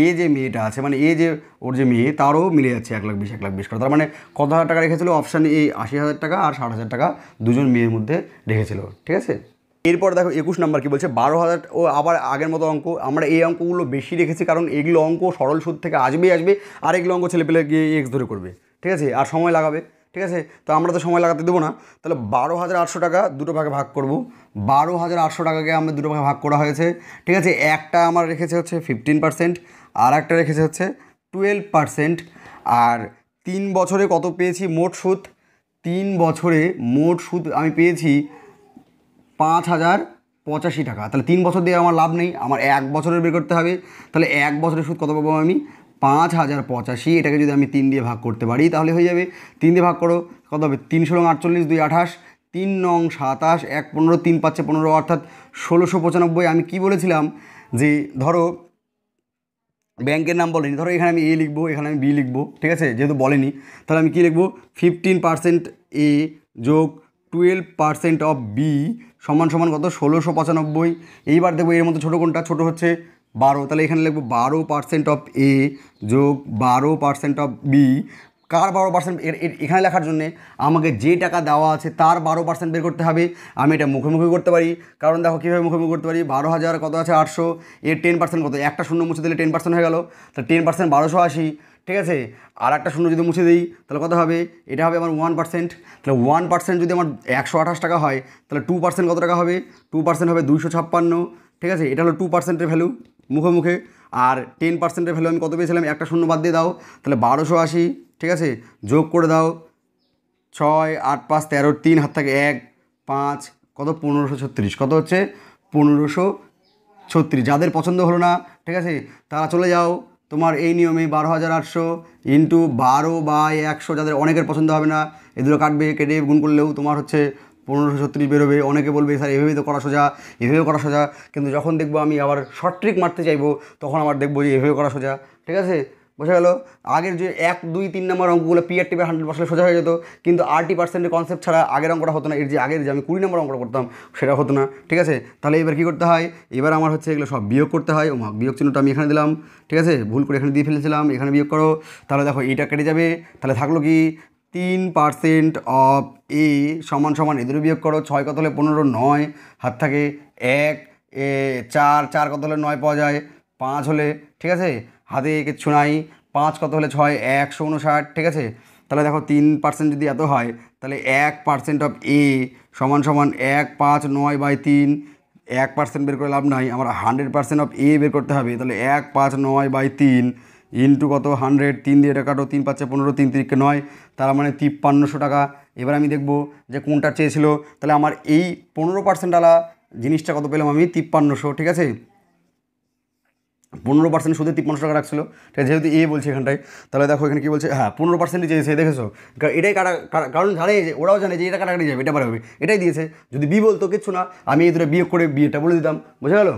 এ যে মেয়েটা আছে মানে এ যে ওর যে মেয়ে তারও মিলে যাচ্ছে এক লাখ বিশ এক লাখ বিশ করে তার মানে কত হাজার টাকা রেখেছিল অপশান এ আশি হাজার টাকা আর ষাট হাজার টাকা দুজন মেয়ের মধ্যে রেখেছিল ঠিক আছে এরপর দেখো একুশ নাম্বার কি বলছে বারো হাজার ও আবার আগের মতো অঙ্ক আমরা এই অঙ্কগুলো বেশি রেখেছি কারণ এগুলো অঙ্ক সরল সুদ থেকে আসবেই আসবে আর এগুলো অঙ্ক ছেলেপেলে গিয়ে এক্স ধরে করবে ঠিক আছে আর সময় লাগাবে ঠিক আছে তো আমরা তো সময় লাগাতে দেবো না তাহলে বারো হাজার আটশো টাকা দুটো ভাগে ভাগ করব বারো হাজার আটশো টাকাকে আমরা দুটো ভাগে ভাগ করা হয়েছে ঠিক আছে একটা আমার রেখেছে হচ্ছে ফিফটিন পার্সেন্ট আর একটা রেখেছে হচ্ছে টুয়েলভ পার্সেন্ট আর তিন বছরে কত পেয়েছি মোট সুদ তিন বছরে মোট সুদ আমি পেয়েছি পাঁচ হাজার পঁচাশি টাকা তাহলে তিন বছর দিয়ে আমার লাভ নেই আমার এক বছরের বের করতে হবে তাহলে এক বছরের সুদ কত পাবো আমি পাঁচ হাজার পঁচাশি এটাকে যদি আমি তিন দিয়ে ভাগ করতে পারি তাহলে হয়ে যাবে তিন দিয়ে ভাগ করো কত হবে তিনশো রং আটচল্লিশ দুই আঠাশ তিন নং সাতাশ এক পনেরো তিন পাঁচে পনেরো অর্থাৎ ষোলোশো পঁচানব্বই আমি কি বলেছিলাম যে ধরো ব্যাংকের নাম বলেনি ধরো এখানে আমি এ লিখবো এখানে আমি বি লিখবো ঠিক আছে যেহেতু বলেনি তাহলে আমি কি লিখবো ফিফটিন পার্সেন্ট এ যোগ টুয়েলভ পার্সেন্ট অফ বি সমান সমান কত ষোলোশো পঁচানব্বই এইবার দেখবো এর মতো ছোটো কোনটা ছোটো হচ্ছে বারো তাহলে এখানে লিখবো বারো পার্সেন্ট অফ এ যোগ বারো পার্সেন্ট অফ বি কার বারো পার্সেন্ট এখানে লেখার জন্যে আমাকে যে টাকা দেওয়া আছে তার বারো পার্সেন্ট বের করতে হবে আমি এটা মুখোমুখি করতে পারি কারণ দেখো কীভাবে মুখোমুখি করতে পারি বারো হাজার কত আছে আটশো এর টেন পার্সেন্ট কত একটা শূন্য মুছে দিলে টেন পার্সেন্ট হয়ে গেল তাহলে টেন পার্সেন্ট বারোশো আশি ঠিক আছে আর একটা শূন্য যদি মুছে দিই তাহলে কত হবে এটা হবে আমার ওয়ান পার্সেন্ট তাহলে ওয়ান পার্সেন্ট যদি আমার একশো আঠাশ টাকা হয় তাহলে টু পার্সেন্ট কত টাকা হবে টু পার্সেন্ট হবে দুইশো ছাপ্পান্ন ঠিক আছে এটা হলো টু পার্সেন্টের ভ্যালু মুখে আর টেন পার্সেন্টের ভ্যালু আমি কত পেয়েছিলাম একটা শূন্য বাদ দিয়ে দাও তাহলে বারোশো আশি ঠিক আছে যোগ করে দাও ছয় আট পাঁচ তেরো তিন হাত থাকে এক পাঁচ কত পনেরোশো ছত্রিশ কত হচ্ছে পনেরোশো ছত্রিশ যাদের পছন্দ হলো না ঠিক আছে তারা চলে যাও তোমার এই নিয়মে বারো হাজার আটশো ইন্টু বারো বাই একশো যাদের অনেকের পছন্দ হবে না এগুলো কাটবে কেটে গুণ করলেও তোমার হচ্ছে পনেরোশো ছত্রিশ বেরোবে অনেকে বলবে স্যার এভাবেই তো করা সোজা এভাবে করা সোজা কিন্তু যখন দেখবো আমি আবার শর্ট ট্রিক মারতে চাইবো তখন আমার দেখবো যে এভাবে করা সোজা ঠিক আছে বোঝা গেল আগের যে এক দুই তিন নম্বর অঙ্কগুলো পিআর টিপে হান্ড্রেড পার্সেন্ট সোজা হয়ে যেত কিন্তু আটটি পার্সেন্টের কনসেপ্ট ছাড়া আগের অঙ্কটা হতো না এর যে আগের যে আমি কুড়ি নম্বর অঙ্কটা করতাম সেটা হতো না ঠিক আছে তাহলে এবার কী করতে হয় এবার আমার হচ্ছে এগুলো সব বিয়োগ করতে হয় ও বিয়োগ চিহ্নটা আমি এখানে দিলাম ঠিক আছে ভুল করে এখানে দিয়ে ফেলেছিলাম এখানে বিয়োগ করো তাহলে দেখো এইটা কেটে যাবে তাহলে থাকলো কি তিন পার্সেন্ট অফ এ সমান সমান এদের বিয়োগ করো ছয় কত হলে পনেরো নয় হাত থাকে এক এ চার চার কত হলে নয় পাওয়া যায় পাঁচ হলে ঠিক আছে হাতে কিচ্ছু নাই পাঁচ কত হলে ছয় একশো উনষাট ঠিক আছে তাহলে দেখো তিন পার্সেন্ট যদি এত হয় তাহলে এক পার্সেন্ট অফ এ সমান সমান এক পাঁচ নয় বাই তিন এক পার্সেন্ট বের করে লাভ নাই আমরা হান্ড্রেড পার্সেন্ট অফ এ বের করতে হবে তাহলে এক পাঁচ নয় বাই তিন ইন্টু কত হান্ড্রেড তিন দিয়ে এটা কাটো তিন পাঁচে পনেরো তিন তিরিকে নয় তার মানে তিপ্পান্নশো টাকা এবার আমি দেখব যে কোনটা চেয়েছিল তাহলে আমার এই পনেরো পার্সেন্ট আলা জিনিসটা কত পেলাম আমি তিপ্পান্নশো ঠিক আছে পনেরো পার্সেন্ট শুধু তিপ্পান্নশো টাকা রাখছিল ঠিক আছে যেহেতু এ বলছে এখানটায় তাহলে দেখো এখানে কী বলছে হ্যাঁ পনেরো পার্সেন্টই চেয়েছে দেখেছো এটাই কাটা কারণ জানে যে ওরাও জানে যে এটা কাটাকাটি যাবে এটা পারা হবে এটাই দিয়েছে যদি বি বলতো কিচ্ছু না আমি এই দুটো বিয়ে করে বিয়েটা বলে দিতাম বুঝে গেলো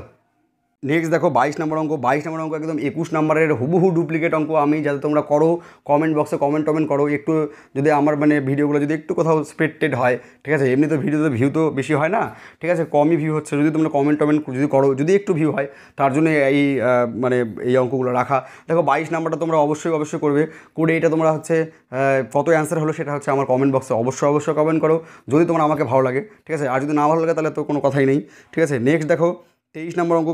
নেক্সট দেখো বাইশ নম্বর অঙ্ক বাইশ নম্বর অঙ্ক একদম একুশ নম্বরের হুবহু ডুপ্লিকেট অঙ্ক আমি যাতে তোমরা করো কমেন্ট বক্সে কমেন্ট টমেন্ট করো একটু যদি আমার মানে ভিডিওগুলো যদি একটু কোথাও স্প্রেডটেড হয় ঠিক আছে এমনি তো ভিডিওতে ভিউ তো বেশি হয় না ঠিক আছে কমই ভিউ হচ্ছে যদি তোমরা কমেন্ট টমেন্ট যদি করো যদি একটু ভিউ হয় তার জন্য এই মানে এই অঙ্কগুলো রাখা দেখো বাইশ নাম্বারটা তোমরা অবশ্যই অবশ্যই করবে করে এটা তোমরা হচ্ছে কত অ্যান্সার হলো সেটা হচ্ছে আমার কমেন্ট বক্সে অবশ্যই অবশ্যই কমেন্ট করো যদি তোমার আমাকে ভালো লাগে ঠিক আছে আর যদি না ভালো লাগে তাহলে তো কোনো কথাই নেই ঠিক আছে নেক্সট দেখো তেইশ নম্বর অঙ্ক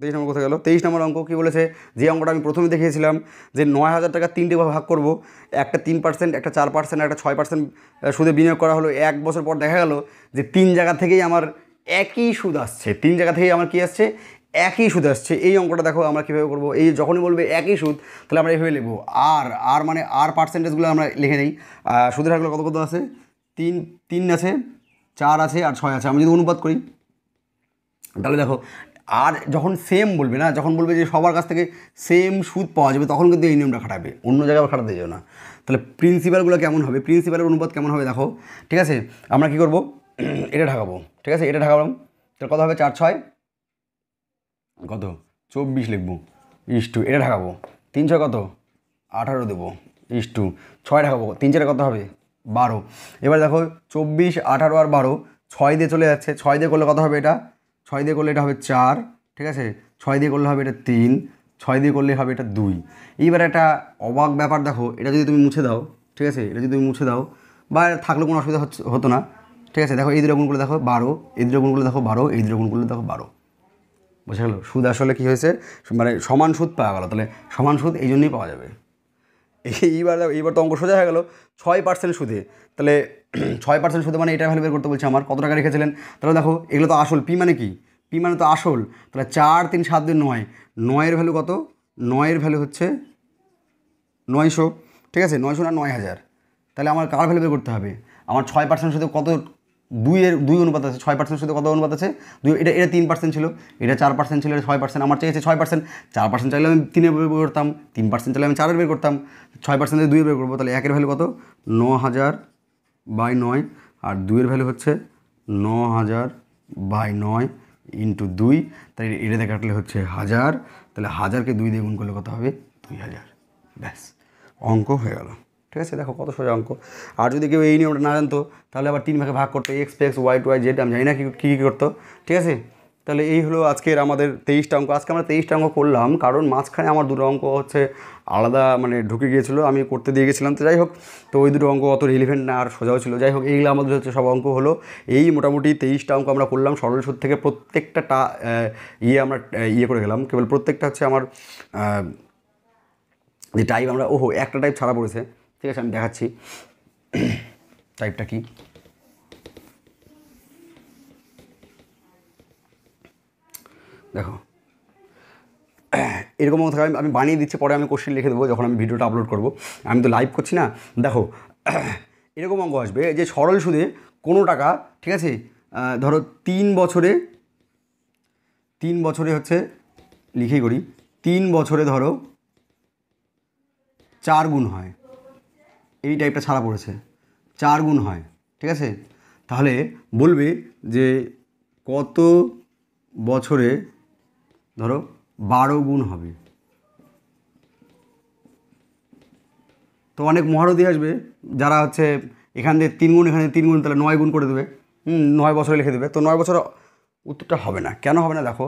তেইশ নম্বর কথা গেল তেইশ নম্বর অঙ্ক কী বলেছে যে অঙ্কটা আমি প্রথমে দেখিয়েছিলাম যে নয় হাজার টাকা তিনটে ভাগ করব একটা তিন পার্সেন্ট একটা চার পার্সেন্ট একটা ছয় পার্সেন্ট সুদে বিনিয়োগ করা হলো এক বছর পর দেখা গেল যে তিন জায়গা থেকেই আমার একই সুদ আসছে তিন জায়গা থেকেই আমার কী আসছে একই সুদ আসছে এই অঙ্কটা দেখো আমরা কীভাবে করবো এই যখনই বলবে একই সুদ তাহলে আমরা এইভাবে লিখবো আর আর মানে আর পার্সেন্টেজগুলো আমরা লিখে নিই সুদের হারগুলো কত কত আছে তিন তিন আছে চার আছে আর ছয় আছে আমি যদি অনুপাত করি তাহলে দেখো আর যখন সেম বলবে না যখন বলবে যে সবার কাছ থেকে সেম সুদ পাওয়া যাবে তখন কিন্তু এই নিয়মটা খাটাবে অন্য জায়গায় খাটাতে যেও না তাহলে প্রিন্সিপালগুলো কেমন হবে প্রিন্সিপালের অনুপাত কেমন হবে দেখো ঠিক আছে আমরা কি করব এটা ঢাকাবো ঠিক আছে এটা ঢাকালাম তাহলে কত হবে চার ছয় কত চব্বিশ লিখবো ইস টু এটা ঢাকাবো তিন ছয় কত আঠারো দেবো ইস টু ছয় ঢাকাবো তিন চারে কত হবে বারো এবার দেখো চব্বিশ আঠারো আর বারো ছয় দিয়ে চলে যাচ্ছে ছয় দিয়ে করলে কত হবে এটা ছয় দিয়ে করলে এটা হবে চার ঠিক আছে ছয় দিয়ে করলে হবে এটা তিন ছয় দিয়ে করলে হবে এটা দুই এইবার একটা অবাক ব্যাপার দেখো এটা যদি তুমি মুছে দাও ঠিক আছে এটা যদি তুমি মুছে দাও বা থাকলে কোনো অসুবিধা হতো না ঠিক আছে দেখো এই দুটো গুণগুলো দেখো বারো এই দুটো গুণগুলো দেখো বারো এই দুটো গুণগুলো দেখো বারো বুঝে গেল সুদ আসলে কী হয়েছে মানে সমান সুদ পাওয়া গেল তাহলে সমান সুদ এই জন্যই পাওয়া যাবে এইবার এইবার তো অঙ্ক সোজা হয়ে গেল ছয় পার্সেন্ট সুদে তাহলে ছয় পার্সেন্ট সুদে মানে এটা ভ্যালু বের করতে বলছে আমার কত টাকা রেখেছিলেন তাহলে দেখো এগুলো তো আসল পি মানে কি পি মানে তো আসল তাহলে চার তিন সাত দুই নয় নয়ের ভ্যালু কত নয়ের ভ্যালু হচ্ছে নয়শো ঠিক আছে নয়শো না নয় হাজার তাহলে আমার কার ভ্যালু বের করতে হবে আমার ছয় পার্সেন্ট সুদে কত দুইয়ের দুই অনুপাত আছে ছয় পার্সেন্ট সাথে কত অনুপাত আছে দুই এটা এটা তিন পার্সেন্ট ছিল এটা চার পার্সেন্ট ছিল এটা ছয় পার্সেন্ট আমার চেয়েছে ছয় পার্সেন্ট চার পার্সেন্ট চাইলে আমি তিনের বের করতাম তিন পার্সেন্ট চাইলে আমি চারের বের করতাম ছয় পার্সেন্টে দুইয়ের বের করবো তাহলে একের ভ্যালু কত ন হাজার বাই নয় আর দুইয়ের ভ্যালু হচ্ছে ন হাজার বাই নয় ইন্টু দুই তাই এটাতে কাটলে হচ্ছে হাজার তাহলে হাজারকে দুই দিয়ে গুণ করলে কত হবে দুই হাজার ব্যাস অঙ্ক হয়ে গেল ঠিক আছে দেখো কত সোজা অঙ্ক আর যদি কেউ এই নিয়মটা না জানতো তাহলে আবার তিন ভাগে ভাগ করতো X plus Y two Y Z আমি জানি না কী কী করতো ঠিক আছে তাহলে এই হলো আজকের আমাদের তেইশটা অঙ্ক আজকে আমরা তেইশটা অঙ্ক করলাম কারণ মাঝখানে আমার দুটো অঙ্ক হচ্ছে আলাদা মানে ঢুকে গিয়েছিলো আমি করতে দিয়ে গেছিলাম তো যাই হোক তো ওই দুটো অঙ্ক অত রিলিভেন্ট না আর সোজাও ছিল যাই হোক এইগুলো আমাদের হচ্ছে সব অঙ্ক হলো এই মোটামুটি তেইশটা অঙ্ক আমরা করলাম সরল সুদ থেকে প্রত্যেকটা টা ইয়ে আমরা ইয়ে করে গেলাম কেবল প্রত্যেকটা হচ্ছে আমার যে টাইপ আমরা ওহো একটা টাইপ ছাড়া পড়েছে ঠিক আছে আমি দেখাচ্ছি টাইপটা কি দেখো এরকম থাকা আমি বানিয়ে দিচ্ছি পরে আমি কোশ্চেন লিখে দেবো যখন আমি ভিডিওটা আপলোড করব আমি তো লাইভ করছি না দেখো এরকম অঙ্ক আসবে যে সরল সুদে কোনো টাকা ঠিক আছে ধরো তিন বছরে তিন বছরে হচ্ছে লিখেই করি তিন বছরে ধরো চার গুণ হয় এই টাইপটা ছাড়া পড়েছে চার গুণ হয় ঠিক আছে তাহলে বলবে যে কত বছরে ধরো বারো গুণ হবে তো অনেক মহারথী আসবে যারা হচ্ছে এখান দিয়ে তিন গুণ এখানে তিন গুণ তাহলে নয় গুণ করে দেবে হুম নয় বছরে লিখে দেবে তো নয় বছর উত্তরটা হবে না কেন হবে না দেখো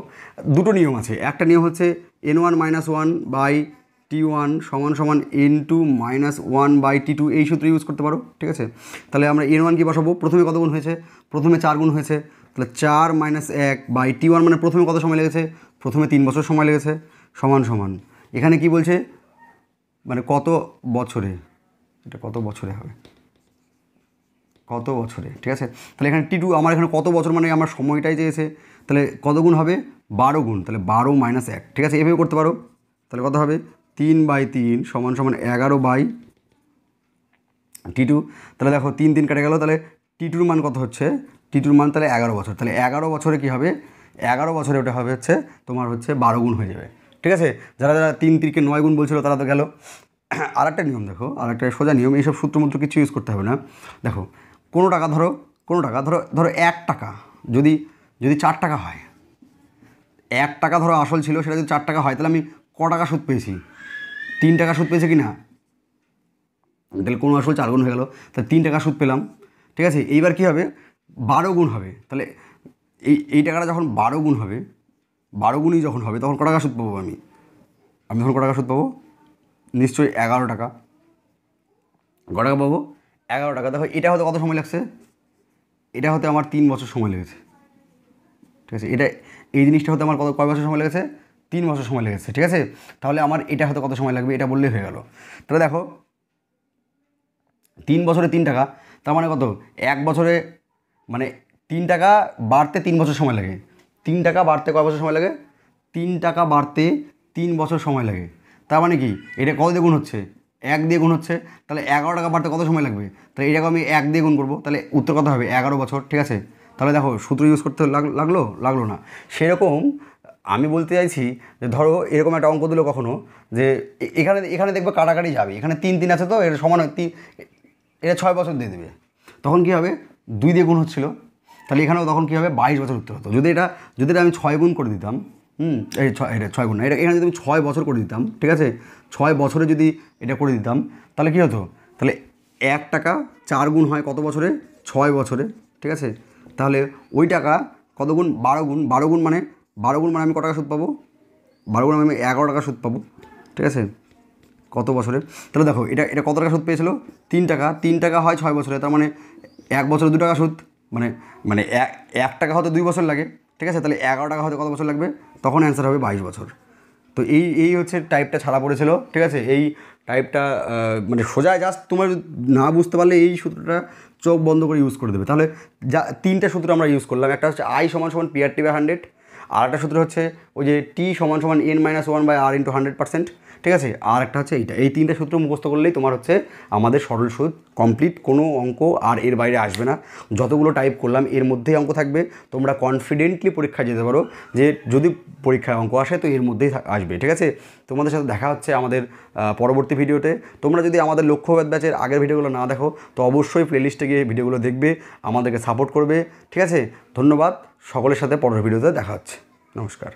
দুটো নিয়ম আছে একটা নিয়ম হচ্ছে N one minus one by T one সমান সমান N two minus one by T two এই সূত্র ইউজ করতে পারো ঠিক আছে তাহলে আমরা এন ওয়ান কি বসাবো প্রথমে কত গুণ হয়েছে প্রথমে চার গুণ হয়েছে তাহলে চার মাইনাস এক বাই টি ওয়ান মানে প্রথমে কত সময় লেগেছে প্রথমে তিন বছর সময় লেগেছে সমান সমান এখানে কি বলছে মানে কত বছরে এটা কত বছরে হবে কত বছরে ঠিক আছে তাহলে এখানে টি টু আমার এখানে কত বছর মানে আমার সময়টাই চেয়েছে তাহলে কত গুণ হবে বারো গুণ তাহলে বারো মাইনাস এক ঠিক আছে এভাবে করতে পারো তাহলে কত হবে তিন বাই তিন সমান সমান এগারো বাই টি টু তাহলে দেখো তিন তিন কেটে গেল তাহলে টি টুর মান কত হচ্ছে টি টুর মান তাহলে এগারো বছর তাহলে এগারো বছরে কী হবে এগারো বছরে ওটা হবে হচ্ছে তোমার হচ্ছে বারো গুণ হয়ে যাবে ঠিক আছে যারা যারা তিন তিনকে নয় গুণ বলছিল তারা তো গেল আর একটা নিয়ম দেখো আর একটা সোজা নিয়ম এইসব সূত্র কিছু ইউজ করতে হবে না দেখো কোনো টাকা ধরো কোনো টাকা ধরো ধরো এক টাকা যদি যদি চার টাকা হয় এক টাকা ধরো আসল ছিল সেটা যদি চার টাকা হয় তাহলে আমি ক টাকা সুদ পেয়েছি তিন টাকা সুদ পেয়েছে কি না তাহলে কোনো আসল চার গুণ হয়ে গেল তাহলে তিন টাকা সুদ পেলাম ঠিক আছে এইবার কি হবে বারো গুণ হবে তাহলে এই এই টাকাটা যখন বারো গুণ হবে বারো গুণই যখন হবে তখন ক টাকা সুদ পাবো আমি আমি তখন ক টাকা সুদ পাবো নিশ্চয়ই এগারো টাকা ক টাকা পাবো এগারো টাকা দেখো এটা হতে কত সময় লাগছে এটা হতে আমার তিন বছর সময় লেগেছে ঠিক আছে এটা এই জিনিসটা হতে আমার কত কয় বছর সময় লেগেছে তিন বছর সময় লেগেছে ঠিক আছে তাহলে আমার এটা হয়তো কত সময় লাগবে এটা বললেই হয়ে গেল তাহলে দেখো তিন বছরে তিন টাকা তার মানে কত এক বছরে মানে তিন টাকা বাড়তে তিন বছর সময় লাগে তিন টাকা বাড়তে কয় বছর সময় লাগে তিন টাকা বাড়তে তিন বছর সময় লাগে তার মানে কি এটা কত দিয়ে গুণ হচ্ছে এক দিয়ে গুণ হচ্ছে তাহলে এগারো টাকা বাড়তে কত সময় লাগবে তাহলে এটাকে আমি এক দিয়ে গুণ করবো তাহলে উত্তর কত হবে এগারো বছর ঠিক আছে তাহলে দেখো সূত্র ইউজ করতে লাগলো লাগলো না সেরকম আমি বলতে চাইছি যে ধরো এরকম একটা অঙ্ক দিল কখনো যে এখানে এখানে দেখবে কাটাকাটি যাবে এখানে তিন তিন আছে তো এটা সমান তিন এটা ছয় বছর দিয়ে দেবে তখন কী হবে দুই দিয়ে গুণ হচ্ছিলো তাহলে এখানেও তখন কী হবে বাইশ বছর উত্তর হতো যদি এটা যদি এটা আমি ছয় গুণ করে দিতাম হুম এই ছয় এটা ছয় গুণ না এটা এখানে যদি আমি ছয় বছর করে দিতাম ঠিক আছে ছয় বছরে যদি এটা করে দিতাম তাহলে কী হতো তাহলে এক টাকা চার গুণ হয় কত বছরে ছয় বছরে ঠিক আছে তাহলে ওই টাকা কত গুণ বারো গুণ বারো গুণ মানে বারো গুণ মানে আমি কত টাকা সুদ পাবো বারো গুণ মানে আমি এগারো টাকা সুদ পাবো ঠিক আছে কত বছরে তাহলে দেখো এটা এটা কত টাকা সুদ পেয়েছিল তিন টাকা তিন টাকা হয় ছয় বছরে তার মানে এক বছরে দু টাকা সুদ মানে মানে এক টাকা হতে দুই বছর লাগে ঠিক আছে তাহলে এগারো টাকা হতে কত বছর লাগবে তখন অ্যান্সার হবে বাইশ বছর তো এই এই হচ্ছে টাইপটা ছাড়া পড়েছিল ঠিক আছে এই টাইপটা মানে সোজায় জাস্ট তোমার না বুঝতে পারলে এই সূত্রটা চোখ বন্ধ করে ইউজ করে দেবে তাহলে যা তিনটা সূত্র আমরা ইউজ করলাম একটা হচ্ছে আই সমান সমান পিআরটি টি বাই হান্ড্রেড আর একটা সূত্র হচ্ছে ওই যে টি সমান সমান N minus one by R into hundred percent ঠিক আছে আর একটা হচ্ছে এইটা এই তিনটা সূত্র মুখস্থ করলেই তোমার হচ্ছে আমাদের সরল সুদ কমপ্লিট কোনো অঙ্ক আর এর বাইরে আসবে না যতগুলো টাইপ করলাম এর মধ্যেই অঙ্ক থাকবে তোমরা কনফিডেন্টলি পরীক্ষা যেতে পারো যে যদি পরীক্ষায় অঙ্ক আসে তো এর মধ্যেই আসবে ঠিক আছে তোমাদের সাথে দেখা হচ্ছে আমাদের পরবর্তী ভিডিওতে তোমরা যদি আমাদের লক্ষ্যবাদ ব্যাচের আগের ভিডিওগুলো না দেখো তো অবশ্যই প্লেলিস্টে গিয়ে ভিডিওগুলো দেখবে আমাদেরকে সাপোর্ট করবে ঠিক আছে ধন্যবাদ সকলের সাথে পরের ভিডিওতে দেখা হচ্ছে নমস্কার